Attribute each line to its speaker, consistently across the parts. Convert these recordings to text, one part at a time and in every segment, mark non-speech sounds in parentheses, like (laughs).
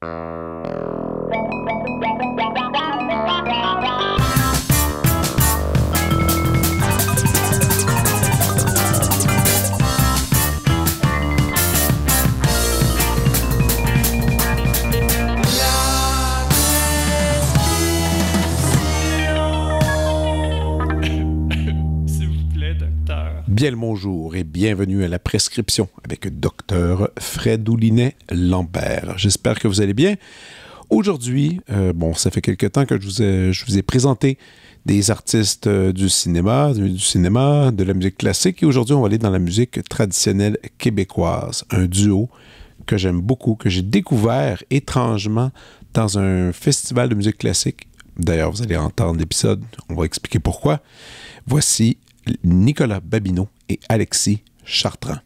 Speaker 1: Uh...
Speaker 2: Bien le bonjour et bienvenue à la prescription avec docteur Fred Oulinet Lambert. J'espère que vous allez bien. Aujourd'hui, euh, bon, ça fait quelque temps que je vous ai, présenté des artistes euh, du cinéma, du, cinéma, de la musique classique et aujourd'hui, on va aller dans la musique traditionnelle québécoise, un duo que j'aime beaucoup, que j'ai découvert étrangement dans un festival de musique classique. D'ailleurs, vous allez entendre l'épisode, on va expliquer pourquoi. Voici Nicolas Babineau et Alexis Chartrand.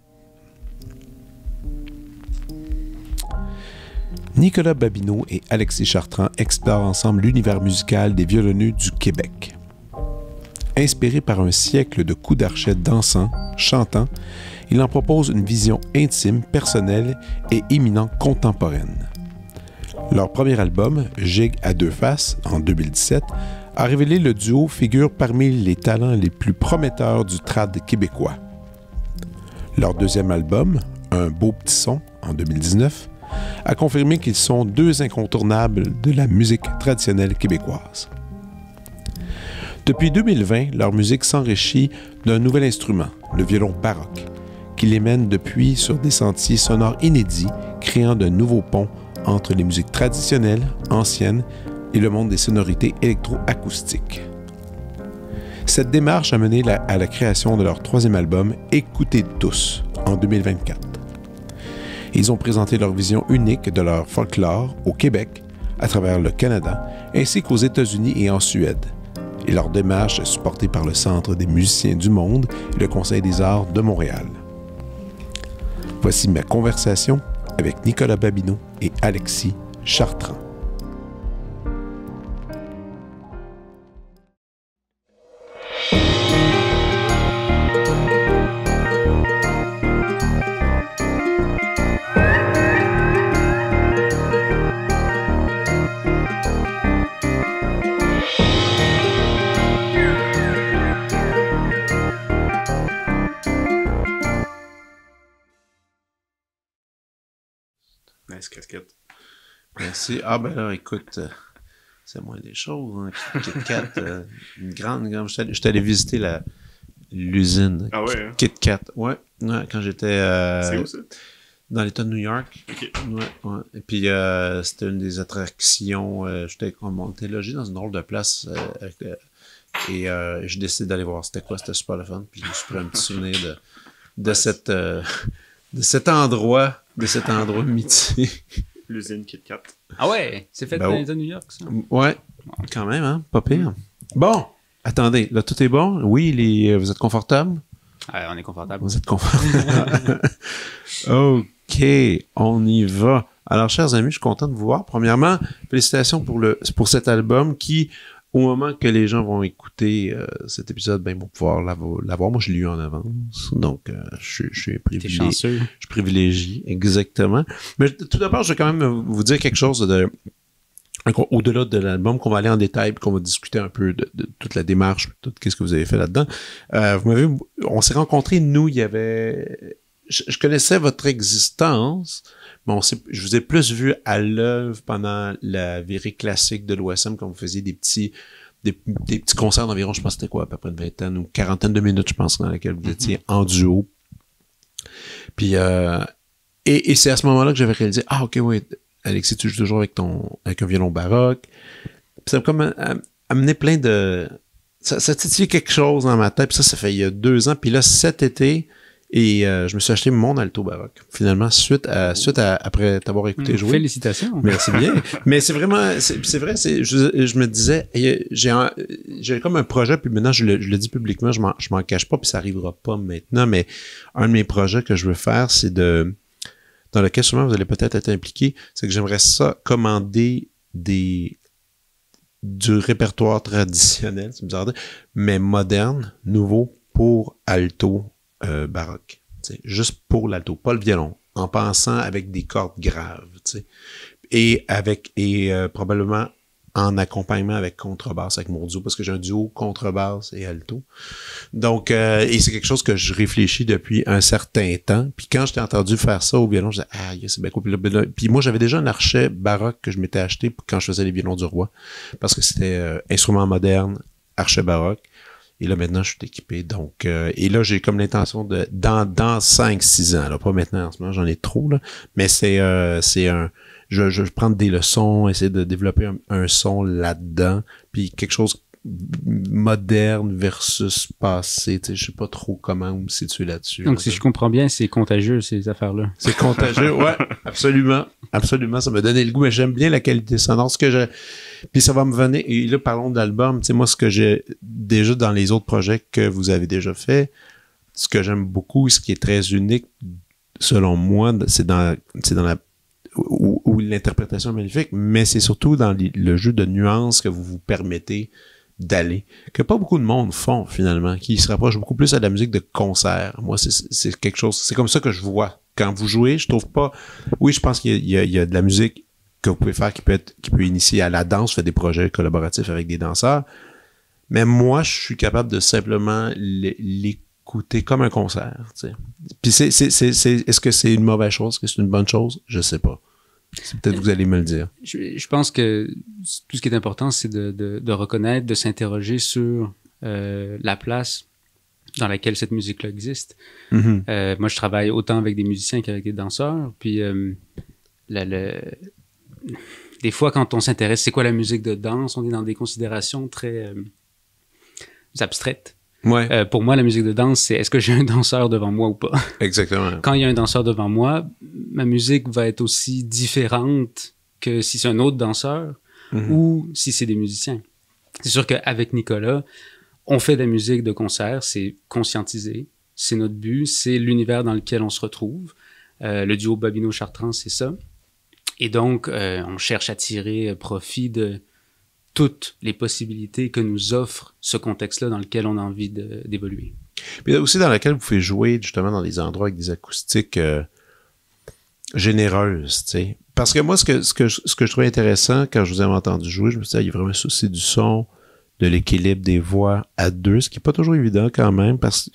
Speaker 2: Nicolas Babineau et Alexis Chartrand explorent ensemble l'univers musical des violonneux du Québec. Inspiré par un siècle de coups d'archet dansant, chantant, ils en propose une vision intime, personnelle et éminent contemporaine. Leur premier album, Jig à deux faces, en 2017, a révélé le duo figure parmi les talents les plus prometteurs du trad québécois. Leur deuxième album, Un beau petit son, en 2019, a confirmé qu'ils sont deux incontournables de la musique traditionnelle québécoise. Depuis 2020, leur musique s'enrichit d'un nouvel instrument, le violon baroque, qui les mène depuis sur des sentiers sonores inédits, créant de nouveaux ponts entre les musiques traditionnelles, anciennes et le monde des sonorités électroacoustiques. Cette démarche a mené à la création de leur troisième album, Écoutez tous, en 2024. Ils ont présenté leur vision unique de leur folklore au Québec, à travers le Canada, ainsi qu'aux États-Unis et en Suède. Et leur démarche est supportée par le Centre des musiciens du monde et le Conseil des arts de Montréal. Voici ma conversation avec Nicolas Babineau et Alexis
Speaker 3: Chartrand. casquette.
Speaker 2: Merci. Ah, ben là, écoute, euh, c'est moins des choses. Hein. Kit Kat, euh, une grande, grande. Je suis allé visiter la, l'usine ah ouais, hein? Kit Kat. Ouais, quand j'étais. Euh, dans l'État de New York. Et puis, c'était une des attractions. j'étais, monté logé dans une rôle de place et je décide d'aller voir c'était quoi. C'était super le fun. Puis, je me suis pris un petit souvenir de, de cette de cet endroit, de cet endroit (laughs) mythique.
Speaker 3: L'usine Kit Ah ouais, c'est fait ben dans années New York, ça.
Speaker 2: Mm, ouais, quand même, hein, pas pire. Mm. Bon, attendez, là tout est bon. Oui, euh, vous êtes confortable. Ouais, on est confortable. Vous êtes confortable. (laughs) (laughs) ok, on y va. Alors, chers amis, je suis content de vous voir. Premièrement, félicitations pour, le, pour cet album qui au moment que les gens vont écouter euh, cet épisode, ben, ils vont pouvoir l'avoir. Moi, je l'ai eu en avance, donc euh, je, suis privilégié. Chanceux. Je privilégie, exactement. Mais tout d'abord, je vais quand même vous dire quelque chose de... Au-delà de l'album, qu'on va aller en détail, qu'on va discuter un peu de, toute la démarche, tout qu'est-ce que vous avez fait là-dedans. Euh, vous m'avez, on s'est rencontrés, nous, il y avait, je connaissais votre existence, Bon, je vous ai plus vu à l'œuvre pendant la virée classique de l'OSM quand vous faisiez des petits, des, petits concerts d'environ, je pense c'était quoi, à peu près une vingtaine ou quarantaine de minutes, je pense, dans laquelle vous mm-hmm. étiez en duo. Puis, euh, et, c'est à ce moment-là que j'avais réalisé, ah, ok, oui, Alexis, tu joues toujours avec ton, avec un violon baroque. Puis ça m'a comme euh, amené plein de, ça, ça titillait quelque chose dans ma tête. Puis ça, ça fait il y a deux ans. Puis là, cet été, et euh, je me suis acheté mon alto baroque. Finalement, suite à, suite à, après t'avoir écouté hmm, jouer. Félicitations. Merci bien. (laughs) Mais c'est vraiment, c'est vrai, je, je, me disais, j'ai j'ai comme un projet, puis maintenant je le, dis publiquement, je m'en cache pas, puis ça arrivera pas maintenant, mais un de mes projets que je veux faire, c'est de, dans lequel sûrement vous allez peut-être être impliqué, c'est que j'aimerais ça commander des du répertoire traditionnel, c'est bizarre, mais moderne, nouveau pour alto euh, baroque, juste pour l'alto, pas le violon, en pensant avec des cordes graves, et avec et euh, probablement en accompagnement avec contrebasse avec mon duo parce que j'ai un duo contrebasse et alto. Donc euh, et c'est quelque chose que je réfléchis depuis un certain temps. Puis quand j'étais entendu faire ça au violon, je disais ah c'est bien ben Puis, moi j'avais déjà un archet baroque que je m'étais acheté quand je faisais les violons du roi parce que c'était instrument moderne, archet baroque. Et là, maintenant, je suis équipé. Donc, euh, et là, j'ai comme l'intention de, dans, dans 5-6 ans, là, pas maintenant en ce moment, j'en ai trop, là, mais c'est, euh, c'est un, je, je, prendre prends des leçons, essayer de développer un son là-dedans, puis quelque chose moderne versus passé. Je sais pas trop comment me situer là-dessus. Donc, si je comprends bien, c'est contagieux, ces affaires-là. C'est contagieux, (laughs) ouais, absolument. Absolument, ça m'a donné le goût, mais j'aime bien la qualité sonore. Ce que j'ai, Puis ça va me venir, et là, parlons d'album. Tu sais, moi, ce que j'ai déjà dans les autres projets que vous avez déjà fait, ce que j'aime beaucoup, ce qui est très unique, selon moi, c'est dans, c'est dans la où l'interprétation magnifique, mais c'est surtout dans le jeu de nuances que vous vous permettez d'aller, que pas beaucoup de monde font finalement, qui se rapproche beaucoup plus à la musique de concert. Moi, c'est quelque chose, c'est comme ça que je vois. Quand vous jouez, je trouve pas. Oui, je pense qu'il y, y, a de la musique que vous pouvez faire qui peut être, qui peut initier à la danse, faire des projets collaboratifs avec des danseurs. Mais moi, je suis capable de simplement l'écouter comme un concert. Puis c'est, est, est-ce que c'est une mauvaise chose, est-ce que c'est une bonne chose? Je sais pas. Peut-être vous allez me le dire.
Speaker 1: Je, pense que tout ce qui est important, c'est de, reconnaître, de s'interroger sur euh, la place dans laquelle cette musique-là existe. Mm-hmm. Euh, moi, je travaille autant avec des musiciens qu'avec des danseurs. Puis, euh, des fois, quand on s'intéresse, c'est quoi la musique de danse On est dans des considérations très abstraites. Ouais. Euh, pour moi, la musique de danse, c'est est-ce que j'ai un danseur devant moi ou pas? (laughs)
Speaker 2: Exactement.
Speaker 1: Quand il y a un danseur devant moi, ma musique va être aussi différente que si c'est un autre danseur mhm. ou si c'est des musiciens. C'est sûr qu'avec Nicolas, on fait de la musique de concert, c'est conscientisé, c'est notre but, c'est l'univers dans lequel on se retrouve. Euh, le duo Babino-Chartrand, c'est ça. Et donc, euh, on cherche à tirer profit de, toutes les possibilités que nous offre ce contexte-là dans lequel on a envie d'évoluer.
Speaker 2: Mais aussi dans lequel vous pouvez jouer justement dans des endroits avec des acoustiques euh, généreuses, Parce que moi, ce que, ce, que, ce que je trouvais intéressant quand je vous avais entendu jouer, je me disais, dit, il y a vraiment un souci du son, de l'équilibre des voix à deux, ce qui n'est pas toujours évident quand même, parce,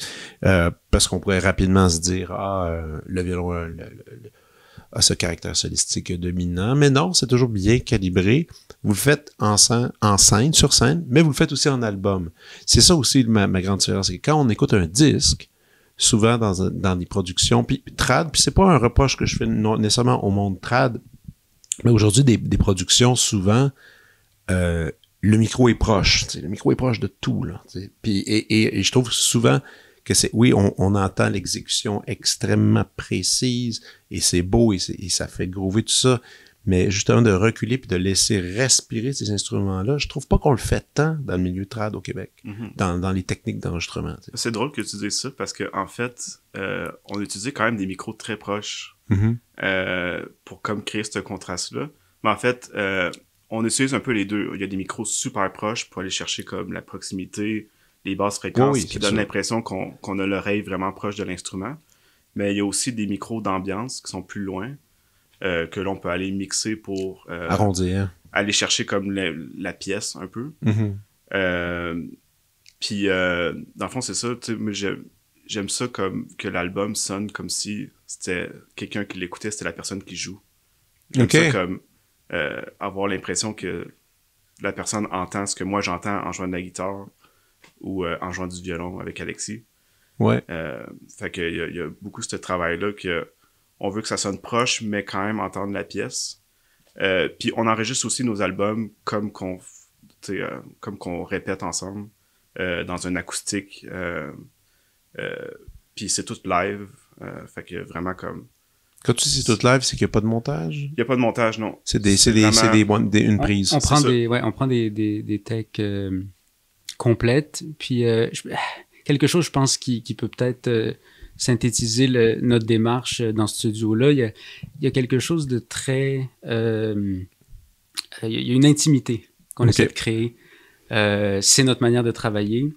Speaker 2: euh, parce qu'on pourrait rapidement se dire, ah, euh, le violon, le, a ce caractère solistique dominant. Mais non, c'est toujours bien calibré. Vous le faites en, scène, sur scène, mais vous le faites aussi en album. C'est ça aussi ma, grande différence. C'est que quand on écoute un disque, souvent dans, des productions, puis trad, puis c'est pas un reproche que je fais nécessairement au monde trad, mais aujourd'hui, des, productions, souvent, euh, le micro est proche. Le micro est proche de tout. et, je trouve souvent c'est, oui, on, entend l'exécution extrêmement précise et c'est beau et, ça fait groover tout ça, mais justement de reculer puis de laisser respirer ces instruments-là, je trouve pas qu'on le fait tant dans le milieu trad au Québec, mhm. dans, les techniques d'enregistrement.
Speaker 3: C'est drôle que tu dises ça parce qu'en en fait, euh, on utilisait quand même des micros très proches mm-hmm. euh, pour comme créer ce contraste-là. Mais en fait, euh, on utilise un peu les deux. Il y a des micros super proches pour aller chercher comme la proximité, les basses fréquences qui donnent l'impression qu'on a l'oreille vraiment proche de l'instrument. Mais il y a aussi des micros d'ambiance qui sont plus loin, euh, que l'on peut aller mixer pour... Euh, Arrondir. Aller chercher comme la, pièce un peu. Mm-hmm. Euh, puis, dans le fond, c'est ça. J'aime ça comme que l'album sonne comme si c'était quelqu'un qui l'écoutait, c'était la personne qui joue. comme avoir l'impression que la personne entend ce que moi j'entends en jouant de la guitare ou euh, en jouant du violon avec Alexis. Ouais. Euh, fait qu'il y, y, a beaucoup ce travail-là que on veut que ça sonne proche, mais quand même entendre la pièce. Euh, puis on enregistre aussi nos albums comme qu'on comme qu'on répète ensemble dans un acoustique. puis c'est tout live. fait que vraiment comme.
Speaker 2: Quand tu dis c'est tout live, c'est qu'il n'y a pas de montage
Speaker 3: Il n'y a pas de montage, non.
Speaker 2: C'est des, une prise. On, prend, des,
Speaker 1: ouais, des complète. Puis euh, quelque chose, je pense, qui, peut peut-être euh, synthétiser notre démarche euh, dans ce studio-là. Il, y a quelque chose de très... il y a une intimité qu'on essaie de créer. C'est notre manière de travailler.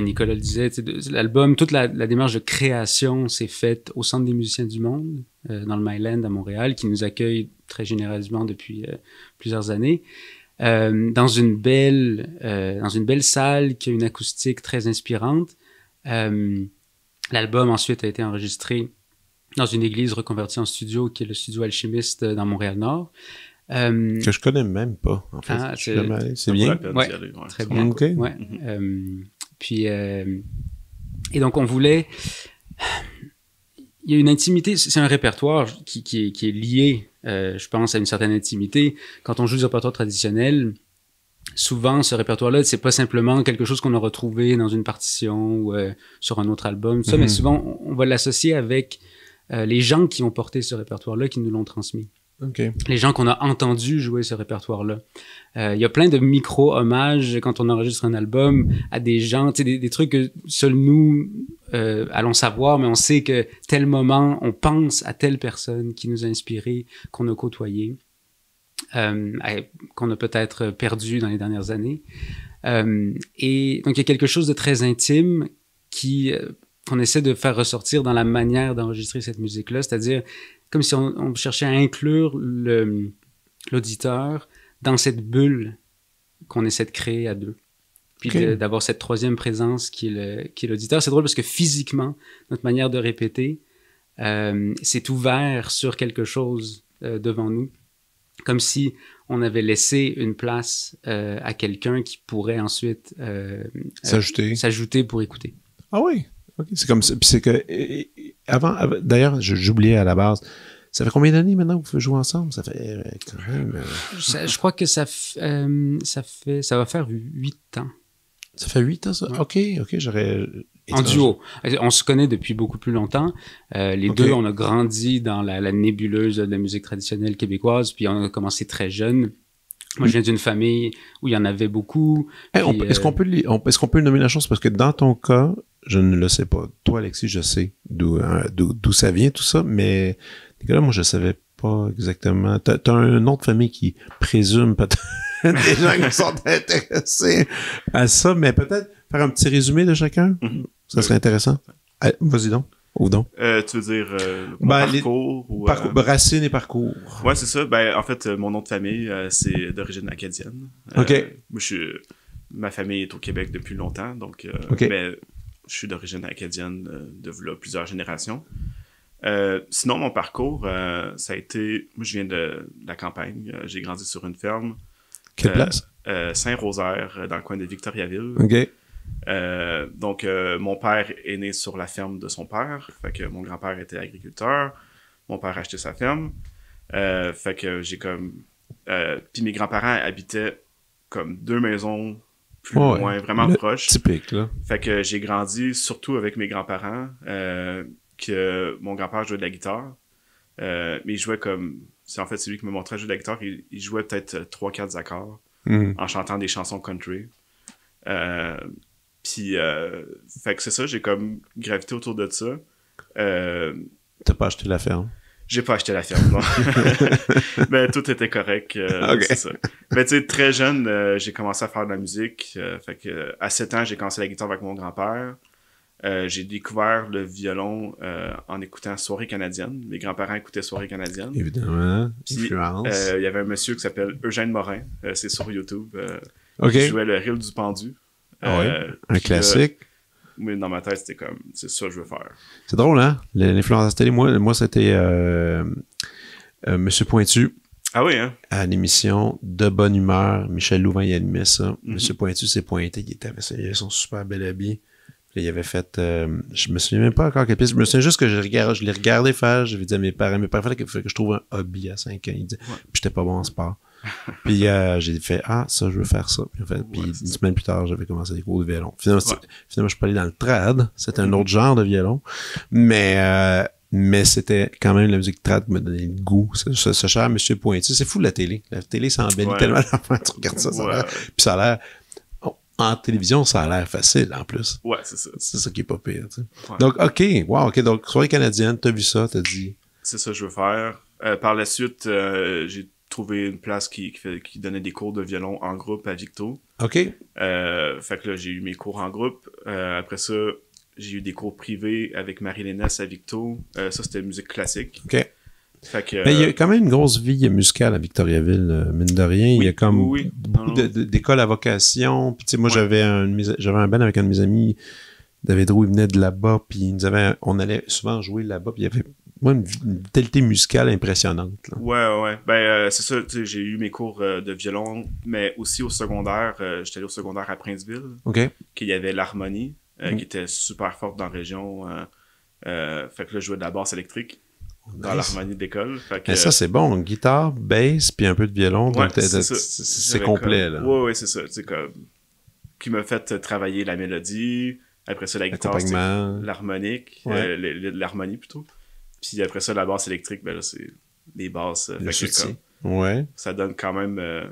Speaker 1: Nicolas le disait, l'album, toute la, démarche de création s'est faite au Centre des musiciens du monde, dans le Myland à Montréal, qui nous accueille très généreusement depuis plusieurs années euh, dans une belle euh, dans une belle salle qui a une acoustique très inspirante. Euh, L'album ensuite a été enregistré dans une église reconvertie en studio qui est le studio alchimiste euh, dans Montréal Nord.
Speaker 2: Euh, que je connais même pas en fait. Ah, c'est bien.
Speaker 1: Ouais, Très bien. Ouais. euh, puis puis euh, et donc on voulait il y a une intimité, c'est un répertoire qui, qui, est, lié, euh, je pense, à une certaine intimité. Quand on joue du répertoire traditionnel, souvent ce répertoire-là, c'est pas simplement quelque chose qu'on a retrouvé dans une partition ou euh, sur un autre album, ça, mais mhm. souvent on, va l'associer avec euh, les gens qui ont porté ce répertoire-là, qui nous l'ont transmis. Okay. Les gens qu'on a entendus jouer ce répertoire-là. Euh, il y a plein de micro-hommages quand on enregistre un album à des gens, des, des trucs que seuls nous euh, allons savoir, mais on sait que tel moment, on pense à telle personne qui nous a inspiré, qu'on a côtoyé, euh, qu'on a peut-être perdu dans les dernières années. et donc, il y a quelque chose de très intime qui qu'on essaie de faire ressortir dans la manière d'enregistrer cette musique-là, c'est-à-dire comme si on, cherchait à inclure l'auditeur dans cette bulle qu'on essaie de créer à deux. Puis d'avoir cette troisième présence qui est l'auditeur. C'est drôle parce que physiquement, notre manière de répéter, euh, c'est ouvert sur quelque chose euh, devant nous, comme si on avait laissé une place euh, à quelqu'un qui pourrait ensuite euh,
Speaker 2: s'ajouter pour écouter. Ah oui, c'est comme ça. Puis c'est que avant, d'ailleurs, j'oubliais à la base. Ça fait combien d'années maintenant que vous jouez ensemble? Ça fait euh, euh,
Speaker 1: je crois que euh, ça, fait. Ça va faire huit ans. Ça fait
Speaker 2: huit ans, ça? OK, OK, j'aurais.
Speaker 1: En duo. On se connaît depuis beaucoup plus longtemps. les deux, on a grandi dans la, nébuleuse de la musique traditionnelle québécoise, puis on a commencé très jeune. Moi, je viens d'une famille où il y en avait beaucoup. Est-ce qu'on
Speaker 2: peut, est qu'on peut nommer la chance Parce que dans ton cas, je ne le sais pas. Toi, Alexis, je sais d'où euh, ça vient, tout ça, mais Nicolas, moi, je ne savais pas exactement. T'as as nom de famille qui présume peut-être (laughs) des gens qui sont (laughs) intéressés à ça, mais peut-être faire un petit résumé de chacun, mm-hmm. ça serait intéressant. Vas-y donc. Ou donc.
Speaker 3: Euh, tu veux dire euh, ben, parcours
Speaker 2: racines et parcours.
Speaker 3: Ouais, c'est ça. Ben, en fait, mon nom de famille, c'est d'origine acadienne. OK. Moi, je suis... Ma famille est au Québec depuis longtemps, donc je suis d'origine acadienne euh, de plusieurs générations. Euh, sinon, mon parcours, euh, ça a été. Moi, je viens de, la campagne. J'ai grandi sur une ferme. Quelle place Saint-Rosaire, dans le coin de Victoriaville. OK. donc, mon père est né sur la ferme de son père. Fait que mon grand-père était agriculteur. Mon père achetait sa ferme. fait que j'ai comme. Puis mes grands-parents habitaient comme deux maisons vraiment proche.
Speaker 2: Typique, là.
Speaker 3: Fait que j'ai grandi surtout avec mes grands-parents, euh, que mon grand-père jouait de la guitare, euh, mais il jouait comme... C'est en fait, celui qui me montrait jouer de la guitare, il, jouait peut-être euh, trois, quatre accords mm-hmm. en chantant des chansons country. puis, fait que c'est ça, j'ai comme gravité autour de ça. T'as
Speaker 2: pas acheté la ferme?
Speaker 3: J'ai pas acheté la ferme, (laughs) (laughs) mais tout était correct. Euh, ah, mais tu sais, très jeune, euh, j'ai commencé à faire de la musique. Euh, fait que à 7 ans, j'ai commencé la guitare avec mon grand-père. j'ai découvert le violon en écoutant Soirée canadienne. Mes grands-parents écoutaient Soirée canadienne. Évidemment. influence. il y avait un monsieur qui s'appelle Eugène Morin. c'est sur YouTube. Ok. jouait le reel du pendu. Ah un classique mais dans ma tête, c'était comme, c'est ça que je veux faire.
Speaker 2: C'est drôle, hein? la télé, moi, c'était euh, euh, Monsieur Pointu. Ah oui, hein? À l'émission De Bonne Humeur, Michel Louvain, il animait ça. Mhm. Monsieur Pointu s'est pointé, il était son super bel habit. Puis il avait fait, euh, je me souviens même pas encore quelle piste, je me souviens juste que je, je l'ai regardé faire, je lui dit à mes parents, mes parents fallait que, je trouve un hobby à 5 ans. il dit puis j'étais pas bon en sport. (laughs) puis euh, j'ai fait Ah, ça, je veux faire ça. Puis, en fait, une semaine plus tard, j'avais commencé des cours de violon. Finalement, finalement je suis pas allé dans le trad. C'était un mm-hmm. autre genre de violon. Mais euh, mais c'était quand même la musique trad qui me donnait le goût. Ce, cher monsieur Pointu, c'est fou la télé. La télé s'embellit ouais. tellement tu regardes ça, puis ça a l'air. en télévision, ça a l'air facile en plus. Ouais, c'est ça. C'est ça qui est pas pire. Donc, OK, wow, OK. Donc, soirée canadienne, t'as vu ça, t'as dit.
Speaker 3: C'est ça que je veux faire. Euh, par la suite, j'ai une place qui, donnait des cours de violon en groupe à Victo. OK. Euh, fait que là, j'ai eu mes cours en groupe. Euh, après ça, j'ai eu des cours privés avec Marie-Lénès à Victo. Euh, ça, c'était musique classique. OK. Fait que, Mais il y a quand
Speaker 2: même une grosse vie musicale à Victoriaville, mine de rien. il y a comme oui, beaucoup d'écoles à vocation. Puis, moi, j'avais un, un avec un de mes amis. David Roux, il venait de là-bas, puis nous on allait souvent jouer là-bas, puis il y avait moi, une vitalité musicale impressionnante.
Speaker 3: Ouais, ouais. Ben, euh, c'est ça, j'ai eu mes cours euh, de violon, mais aussi au secondaire, euh, j'étais allé au secondaire à Princeville. OK. Qu'il y avait l'harmonie, mhm. qui était super forte dans la région. fait que là, je jouais de la basse électrique oh, dans l'harmonie d'école. mais ça, c'est
Speaker 2: bon. Guitare, bass, puis un peu de violon. c'est complet. Là.
Speaker 3: Ouais, ouais, c'est ça. C'est comme... Qui m'a fait travailler la mélodie, après ça, la guitare, l'harmonique, l'harmonie plutôt. Puis après ça, la basse électrique, ben c'est les basses. Euh, le ouais. Ça donne quand même euh,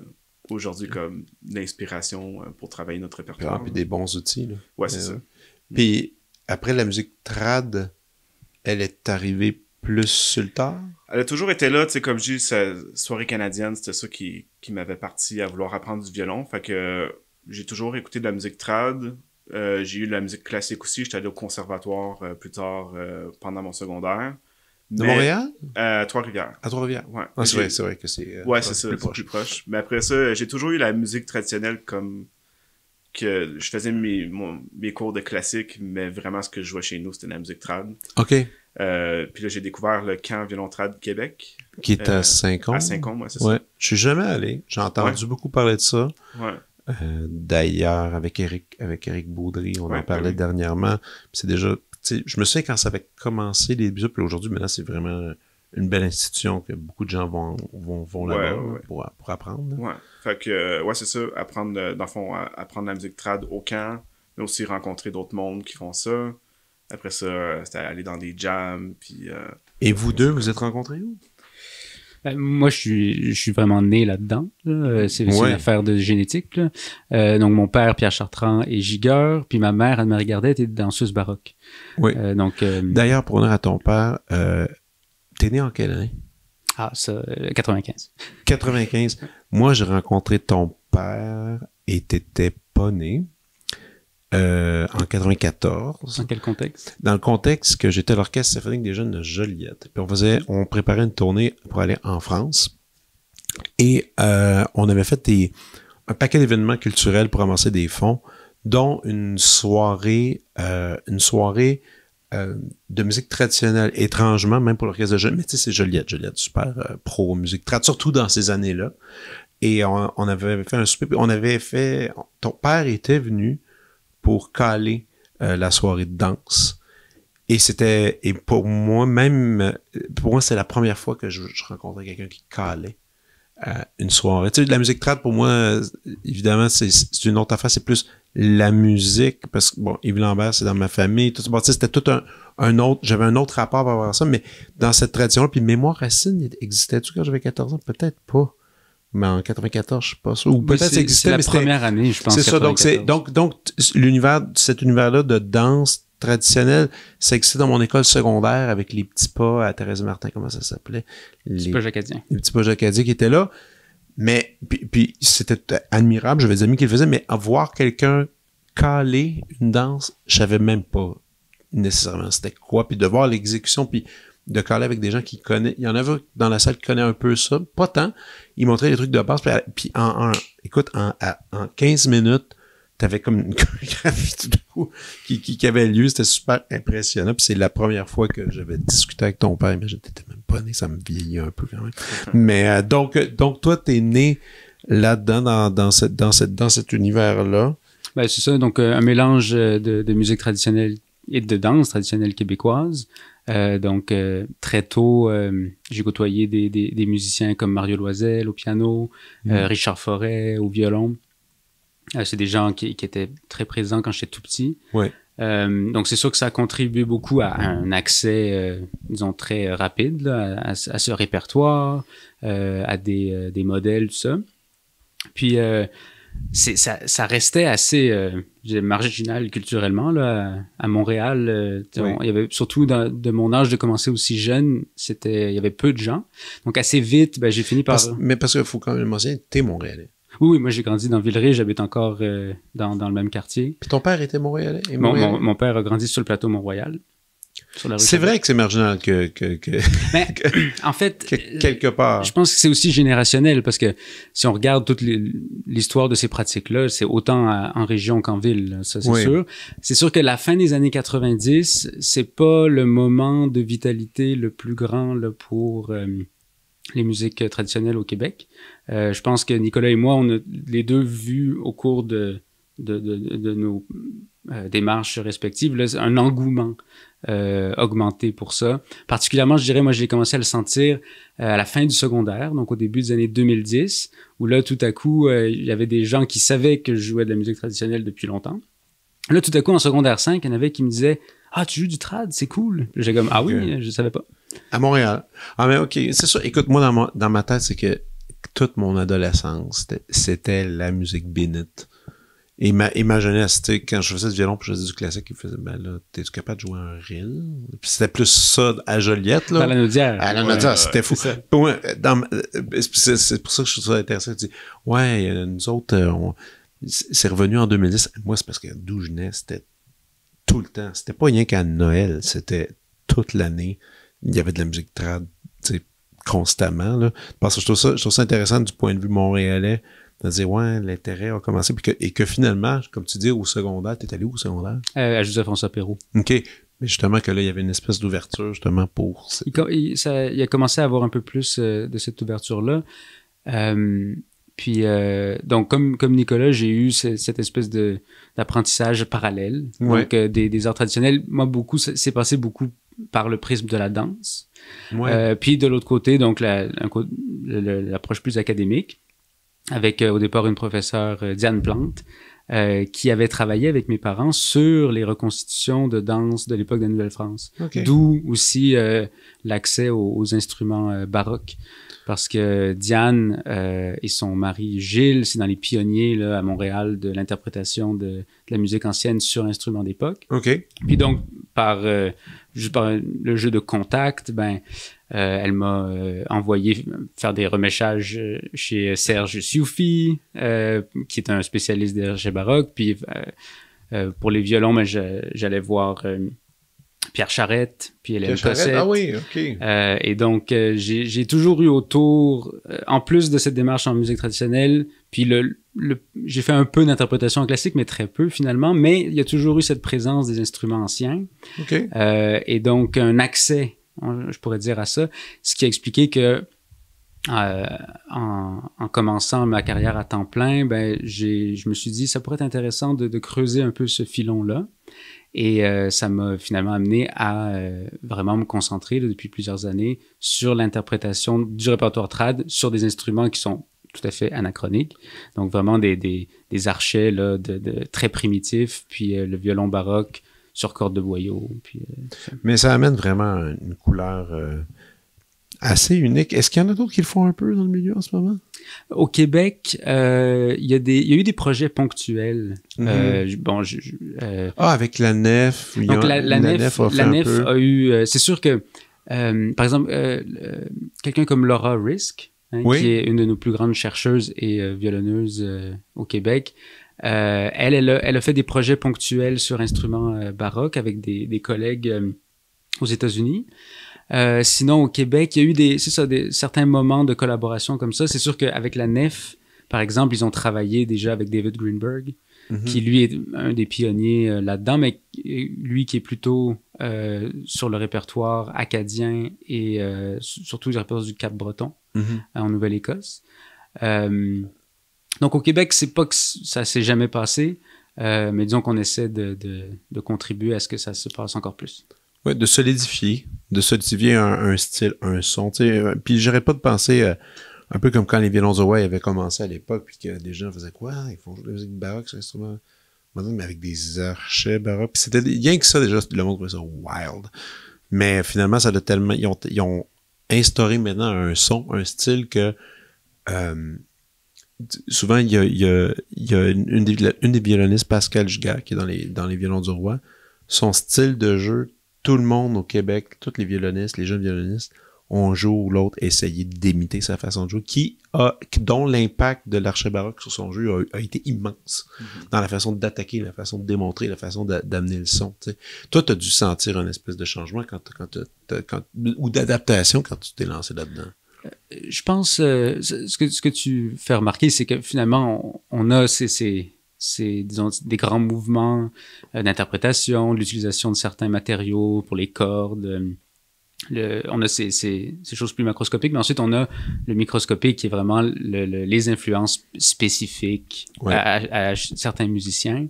Speaker 3: aujourd'hui comme l'inspiration euh, pour travailler notre ah, répertoire. puis des bons outils. Là. Ouais, c'est ça.
Speaker 2: Puis après, la musique trad, elle est arrivée plus sur le tard?
Speaker 3: Elle a toujours été là, tu sais, comme j'ai eu soirée canadienne, c'était ça qui, m'avait parti à vouloir apprendre du violon. Fait que j'ai toujours écouté de la musique trad. j'ai eu de la musique classique aussi. J'étais allé au conservatoire plus tard pendant mon secondaire. De Montréal? Euh, à Trois-Rivières. À Trois-Rivières. Ouais. Ah, c'est vrai, que c'est. Euh, ça, plus proche. plus proche. Mais après ça, j'ai toujours eu la musique traditionnelle comme que je faisais mes, mes cours de classique, mais vraiment ce que je jouais chez nous, c'était la musique trad. OK. Euh, puis là, j'ai découvert le camp Violon Trad Québec. Qui est à Saint-Côme. À Saint-Côme, moi, c'est ça.
Speaker 2: Je suis jamais allé. J'ai entendu beaucoup parler de ça. D'ailleurs, avec Eric, avec Eric Baudry, on en ben parlait dernièrement. C'est déjà je me souviens quand ça avait commencé les bisous, puis aujourd'hui, maintenant, c'est vraiment une belle institution que beaucoup de gens vont, vont, là-bas pour, apprendre.
Speaker 3: Ouais. que, euh, ouais, c'est ça, apprendre, euh, dans fond, apprendre la musique trad au camp, mais aussi rencontrer d'autres mondes qui font ça. Après ça, euh, c'était aller dans des jams, puis...
Speaker 1: Et vous deux, vous êtes rencontrés où? Ben, moi, je suis, je suis vraiment né là-dedans. Euh, c'est une affaire de génétique. Euh, donc, mon père, Pierre Chartrand, est gigueur. Puis ma mère, Anne-Marie Gardet, était danseuse baroque. Oui. Euh, donc, D'ailleurs, pour revenir à ton père,
Speaker 2: t'es né en quel année?
Speaker 1: Ah, ça, 95. 95.
Speaker 2: Moi, j'ai rencontré ton père et t'étais pas né. Euh, en 94. Dans quel contexte Dans le contexte que j'étais à l'orchestre symphonique des jeunes de Joliette. Puis on faisait, on préparait une tournée pour aller en France. Et euh, on avait fait un paquet d'événements culturels pour avancer des fonds, dont une soirée, euh, une soirée de musique traditionnelle, étrangement, même pour l'orchestre de Jeunes, Mais tu sais, c'est Joliette, Joliette, super pro musique surtout dans ces années-là. Et on, avait fait un souper, on avait fait. Ton père était venu pour caler euh, la soirée de danse. Et c'était, et pour moi, même, euh, pour moi, c'est la première fois que je, rencontrais quelqu'un qui calait euh, une soirée. Tu sais, de la musique trad, pour moi, évidemment, c'est une autre affaire, c'est plus la musique, parce que, bon, Yves Lambert, c'est dans ma famille, tout c'était tout un, autre, j'avais un autre rapport à ça, mais dans cette tradition-là, puis Mémoire Racine, existait-tu quand j'avais 14 ans? Peut-être pas mais en 94, je ne sais pas Ou peut-être ça la première année, je pense. C'est ça. Donc, c'est, donc, donc, l'univers, cet univers-là de danse traditionnelle, ça existait dans mon école secondaire avec les petits pas à Thérèse Martin, comment ça s'appelait? Les petits pas jacadiens. Les petits pas jacadiens qui étaient là. Mais, puis, c'était admirable, j'avais des amis qui le faisaient, mais avoir quelqu'un caler une danse, je savais même pas nécessairement c'était quoi, puis de voir l'exécution, puis de caler avec des gens qui connaissent. Il y en avait dans la salle qui connaissaient un peu ça, pas tant, il montrait des trucs de base, puis, en, écoute, en, en 15 minutes, t'avais comme une (laughs) chorégraphie qui, avait lieu, c'était super impressionnant. Puis c'est la première fois que j'avais discuté avec ton père, mais j'étais même pas né, ça me vieillit un peu quand même. Mm-hmm. Mais euh, donc, euh, donc toi, t'es né là-dedans, dans, dans, cette, dans cet univers-là. Ben, c'est ça, donc euh, un
Speaker 1: mélange de musique traditionnelle et de danse traditionnelle québécoise. Euh, donc, euh, très tôt, euh, j'ai côtoyé des, des, des, musiciens comme Mario Loisel au piano, mm. Richard Forêt au violon. c'est des gens qui, qui, étaient très présents quand j'étais tout petit. Ouais. donc, c'est sûr que ça a contribué beaucoup à, un accès, disons, très rapide à, à, ce répertoire, à des, des, modèles, tout ça. Puis, ça, restait assez euh, marginal culturellement là, à Montréal. Euh, il y avait surtout de mon âge de commencer aussi jeune, c'était il y avait peu de gens. Donc assez vite, ben, j'ai fini par. mais parce qu'il faut quand même mentionner, t'es Montréalais. Oui, oui moi j'ai grandi dans Villeray, j'habite encore euh, dans, le même quartier. Puis ton père
Speaker 2: était Montréalais. Et Mon, mon, père a grandi
Speaker 1: sur le plateau Mont-Royal.
Speaker 2: C'est vrai que c'est marginal que, que, que, Mais, (laughs) en fait, quelque part. Je
Speaker 1: pense que c'est aussi générationnel parce que si on regarde toute l'histoire de ces pratiques-là, c'est autant euh, en région qu'en ville, ça c'est sûr. C'est sûr que la fin des années 90, c'est pas le moment de vitalité le plus grand là, pour euh, les musiques traditionnelles au Québec. Euh, je pense que Nicolas et moi, on a les deux vu au cours de, de, de, nos démarches respectives un engouement euh, augmenté pour ça. Particulièrement, je dirais, moi, j'ai commencé à le sentir euh, à la fin du secondaire, donc au début des années 2010, où là, tout à coup, euh, il y avait des gens qui savaient que je jouais de la musique traditionnelle depuis longtemps. Là, tout à coup, en secondaire 5, il y en avait qui me disaient Ah, tu joues du trad, c'est cool.
Speaker 2: J'ai comme Ah oui, je savais pas. À Montréal. Ah, mais OK, c'est sûr. Écoute, moi, dans ma, dans ma tête, c'est que toute mon adolescence, c'était la musique bénite. Et ma, et ma jeunesse, tu sais, quand je faisais du violon, puis je faisais du classique, il faisait ben là, t'es-tu capable de jouer un reel? Puis c'était plus ça à Joliette, là. À la Naudière. À la Naudière, c'était fou. Ouais, euh, c'est pour ça que je trouve ça intéressant. Je dis, ouais, euh, nous autres, euh, c'est revenu en 2010. Moi, c'est parce que d'où je c'était tout le temps. C'était pas rien qu'à Noël, c'était toute l'année. Il y avait de la musique trad, tu sais, constamment, là. Parce que je trouve ça, je trouve ça intéressant du point de vue montréalais de dire, ouais, l'intérêt a commencé. Puis que, et que finalement, comme tu dis, au secondaire, tu allé où au secondaire? Euh, à Joseph-François Perrault. OK. Mais justement, que là, il y avait une espèce d'ouverture, justement, pour.
Speaker 1: Il, ça, il, a commencé à avoir un peu plus euh, de cette ouverture-là. Euh, puis, donc, comme, comme Nicolas, j'ai eu cette, espèce espèce d'apprentissage parallèle. Donc, des, des arts traditionnels. Moi, beaucoup, c'est passé beaucoup par le prisme de la danse. puis de l'autre côté, donc l'approche plus académique avec euh, au départ une professeure, euh, Diane Plante, euh, qui avait travaillé avec mes parents sur les reconstitutions de danse de l'époque de la Nouvelle-France. D'où aussi l'accès aux, instruments baroques. Parce que Diane et son mari Gilles, c'est dans les pionniers là, à Montréal de l'interprétation de, la musique ancienne sur instruments d'époque. Okay. Puis donc, par, juste par le jeu de contact, ben, euh, elle m'a euh, envoyé faire des remèchages euh, chez Serge Sioufi, qui est un spécialiste des baroque. Puis pour les violons, ben, j'allais voir Pierre Charette, puis elle Pierre Cossette. Ah oui, OK. et donc, j'ai toujours eu autour, en plus de cette démarche en musique traditionnelle, puis le, j'ai fait un peu d'interprétation classique, mais très peu finalement, mais il y a toujours eu cette présence des instruments anciens. OK. et donc, un accès je pourrais dire à ça, ce qui a expliqué que euh, en, en, commençant ma carrière à temps plein, ben, je me suis dit, ça pourrait être intéressant de, de creuser un peu ce filon-là. Et euh, ça m'a finalement amené à euh, vraiment me concentrer depuis plusieurs années sur l'interprétation du répertoire trad sur des instruments qui sont tout à fait anachroniques. Donc vraiment des, des, des archets là, de, de, très primitifs, puis euh,
Speaker 2: le violon baroque, sur corde de boyau. Puis, euh, Mais ça amène vraiment une couleur euh, assez unique. Est-ce qu'il y en a d'autres qui le font un peu dans le milieu en ce moment? Au
Speaker 1: Québec, euh, il, y a eu des projets ponctuels. Mhm. bon,
Speaker 2: ah, avec la nef. Donc, la, nef, a, la nef a
Speaker 1: eu... C'est sûr que, par exemple, quelqu'un comme Laura Risk, hein, qui est une de nos plus grandes chercheuses et violoneuses au Québec, euh, elle, elle a, fait des projets ponctuels sur instruments euh, baroques avec des, collègues euh, aux États-Unis. sinon, au Québec, il y a eu des, des, certains moments de collaboration comme ça. C'est sûr qu'avec la Nef, par exemple, ils ont travaillé déjà avec David Greenberg, mm-hmm. qui lui est un des pionniers là-dedans, mais lui qui est plutôt sur le répertoire acadien et surtout le répertoire du Cap-Breton mm-hmm. en Nouvelle-Écosse. Euh, donc au Québec, c'est pas que ça s'est jamais passé, euh, mais disons qu'on essaie de, contribuer à ce que ça se passe encore plus.
Speaker 2: Oui, de solidifier, de solidifier un, style, un son. Puis, euh, puis j'aurais pas de penser euh, un peu comme quand les violons way avaient commencé à l'époque, puis que des gens faisaient quoi Ils font de la musique baroque, c'est instrument. Mais avec des archets baroques. c'était rien que ça, déjà, le monde trouvait ça wild. Mais finalement, ça a tellement. Ils ont, instauré maintenant un son, un style que souvent, il y a, une, des, violonistes, Pascal Juga, qui est dans les, dans les violons du roi. Son style de jeu, tout le monde au Québec, tous les violonistes, les jeunes violonistes, ont jour ou l'autre essayé d'imiter sa façon de jouer, qui dont l'impact de l'archébaroque baroque sur son jeu a, été immense mm-hmm. dans la façon d'attaquer, la façon de démontrer, la façon d'amener le son. Toi, tu as dû sentir un espèce de changement quand ou d'adaptation quand tu t'es lancé là-dedans je pense, euh, ce, que, ce que tu fais
Speaker 1: remarquer, c'est que finalement, on, a ces, ces, ces disons, des grands mouvements euh, d'interprétation, l'utilisation de certains matériaux pour les cordes. Euh, le, on a ces, ces, ces, choses plus macroscopiques, mais ensuite on a le microscopique qui est vraiment les influences spécifiques à, certains musiciens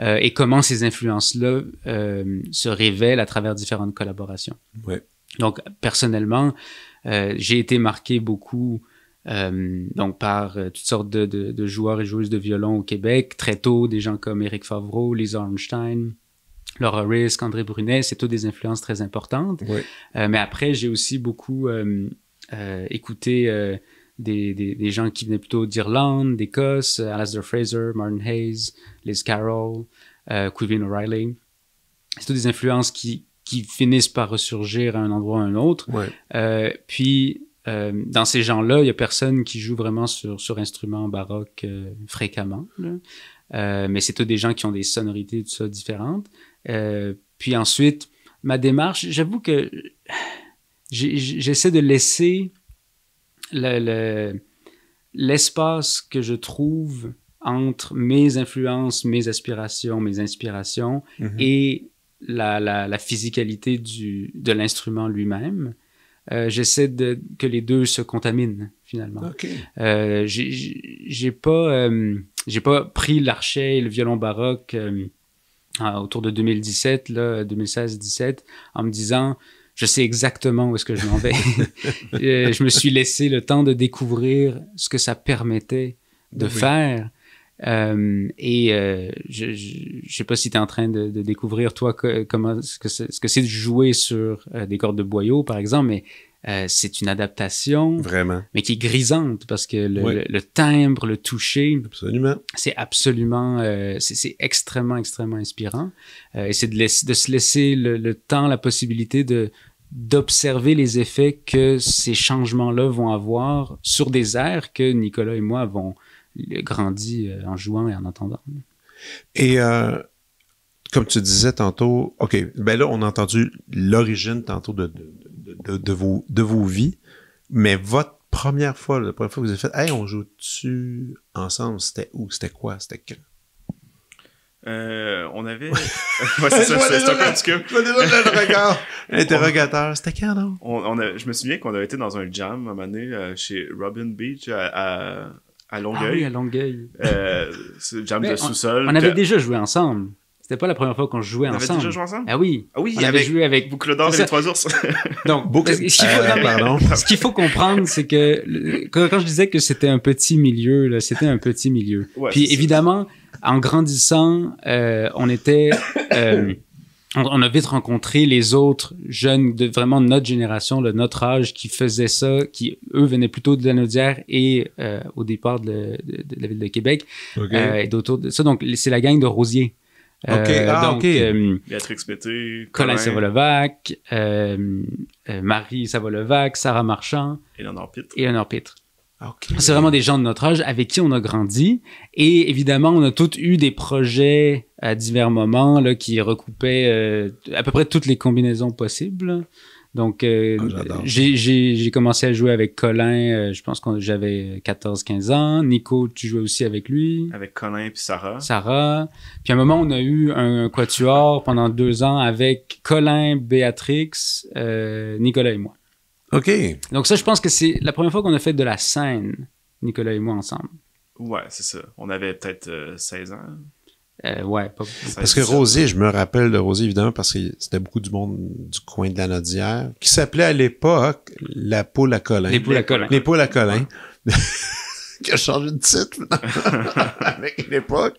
Speaker 1: et comment ces influences-là se révèlent à travers différentes collaborations. Ouais. Donc personnellement, euh, j'ai été marqué beaucoup euh, donc par euh, toutes sortes de, joueurs et joueuses de violon au Québec. Très tôt, des gens comme Éric Favreau, Lisa Ornstein, Laura Risk, André Brunet, c'est toutes des influences très importantes. mais après, j'ai aussi beaucoup écouté des, gens qui venaient plutôt d'Irlande, d'Écosse, Alasdair Fraser, Martin Hayes, Liz Carroll, Quivin O'Reilly. C'est toutes des influences qui, qui finissent par ressurgir à un endroit ou à un autre. Euh, puis, euh, dans ces gens-là, il n'y a personne qui joue vraiment sur, sur instruments baroques euh, fréquemment. mais c'est tous des gens qui ont des sonorités tout ça, différentes. puis ensuite, ma démarche, j'avoue que j'essaie de laisser l'espace que je trouve entre mes influences, mes aspirations, mes inspirations mm-hmm. et la, physicalité du, de l'instrument lui-même. Euh, j'essaie que les deux se contaminent finalement. Euh, j'ai pas, euh, j'ai pas pris l'archet et le violon baroque autour de 2017, 2016-17, en me disant je sais exactement où est-ce que je m'en vais. (laughs) je me suis laissé le temps de découvrir ce que ça permettait de faire. Euh, et euh, je ne sais pas si tu es en train de, découvrir, toi, que, comment ce que c'est de jouer sur euh, des cordes de boyaux, par exemple, mais c'est une adaptation. Vraiment. Mais qui est grisante parce que le, timbre, le toucher. Absolument. C'est absolument. c'est extrêmement, extrêmement inspirant. et c'est de, de, se laisser le, temps, la possibilité de, d'observer les effets que ces changements-là vont avoir sur des airs que Nicolas et moi avons
Speaker 2: grandi euh, en jouant et en entendant. Et euh, comme tu disais tantôt, OK, ben là, on a entendu l'origine tantôt de, de, de, vos, de vos vies, mais votre première fois, la première fois que vous avez fait Hey, on joue-tu ensemble C'était où C'était quoi C'était quand
Speaker 3: euh, on avait. (laughs) c'est ça, c'est un (laughs) peu Interrogateur. C'était quand, non? On, Je me souviens qu'on avait été dans un jam à un moment donné euh, chez Robin Beach à ah à Longueuil. Ah oui, à Longueuil. jam de sous-sol. On avait
Speaker 1: déjà joué ensemble. C'était pas la première fois qu'on jouait ensemble. On
Speaker 3: avait déjà joué ensemble? Ah oui. Ah oui, on avait joué avec. Boucle d'or et les trois ours. (laughs) Donc, Boucle... ce qu'il faut, euh,
Speaker 1: faut comprendre, c'est que quand, je disais que c'était un petit milieu, là, c'était un petit milieu. Puis évidemment, en grandissant, euh, on était. Euh, (laughs) on a vite rencontré les autres jeunes de vraiment notre génération, de notre âge, qui faisaient ça, qui eux venaient plutôt de la Naudière et euh, au départ de, la ville de Québec euh, et d'autour de ça. Donc c'est la gang de Rosier. Euh, ok, ah, donc, okay. Euh,
Speaker 3: Béatrix Pété, Colin
Speaker 1: Marie Savolevac, Sarah Marchand, et Et un Pitre. Ah, C'est vraiment des gens de notre âge avec qui on a grandi. Et évidemment, on a tous eu des projets à divers moments là, qui recoupaient euh, à peu près toutes les combinaisons possibles. Donc, euh, ah, j'ai commencé à jouer avec Colin, euh, je pense que j'avais 14-15 ans. Nico, tu jouais aussi avec lui. Avec Colin puis Sarah. Sarah. Puis à un moment, on a eu un, un quatuor pendant deux ans avec Colin, Béatrix, Nicolas et moi. OK. Donc ça, je pense que c'est la première fois qu'on a fait de la scène, Nicolas et moi, ensemble.
Speaker 3: Ouais, c'est ça. On avait peut-être 16 euh, ans. Euh, ouais, pas... Parce que Rosie,
Speaker 2: je me rappelle de Rosie évidemment, parce que c'était beaucoup du monde du coin de la Nodière, qui s'appelait à l'époque la poule à Colin. Les poules à Colin. Les poules à Colin. (laughs) qui a changé de titre (laughs) avec l'époque.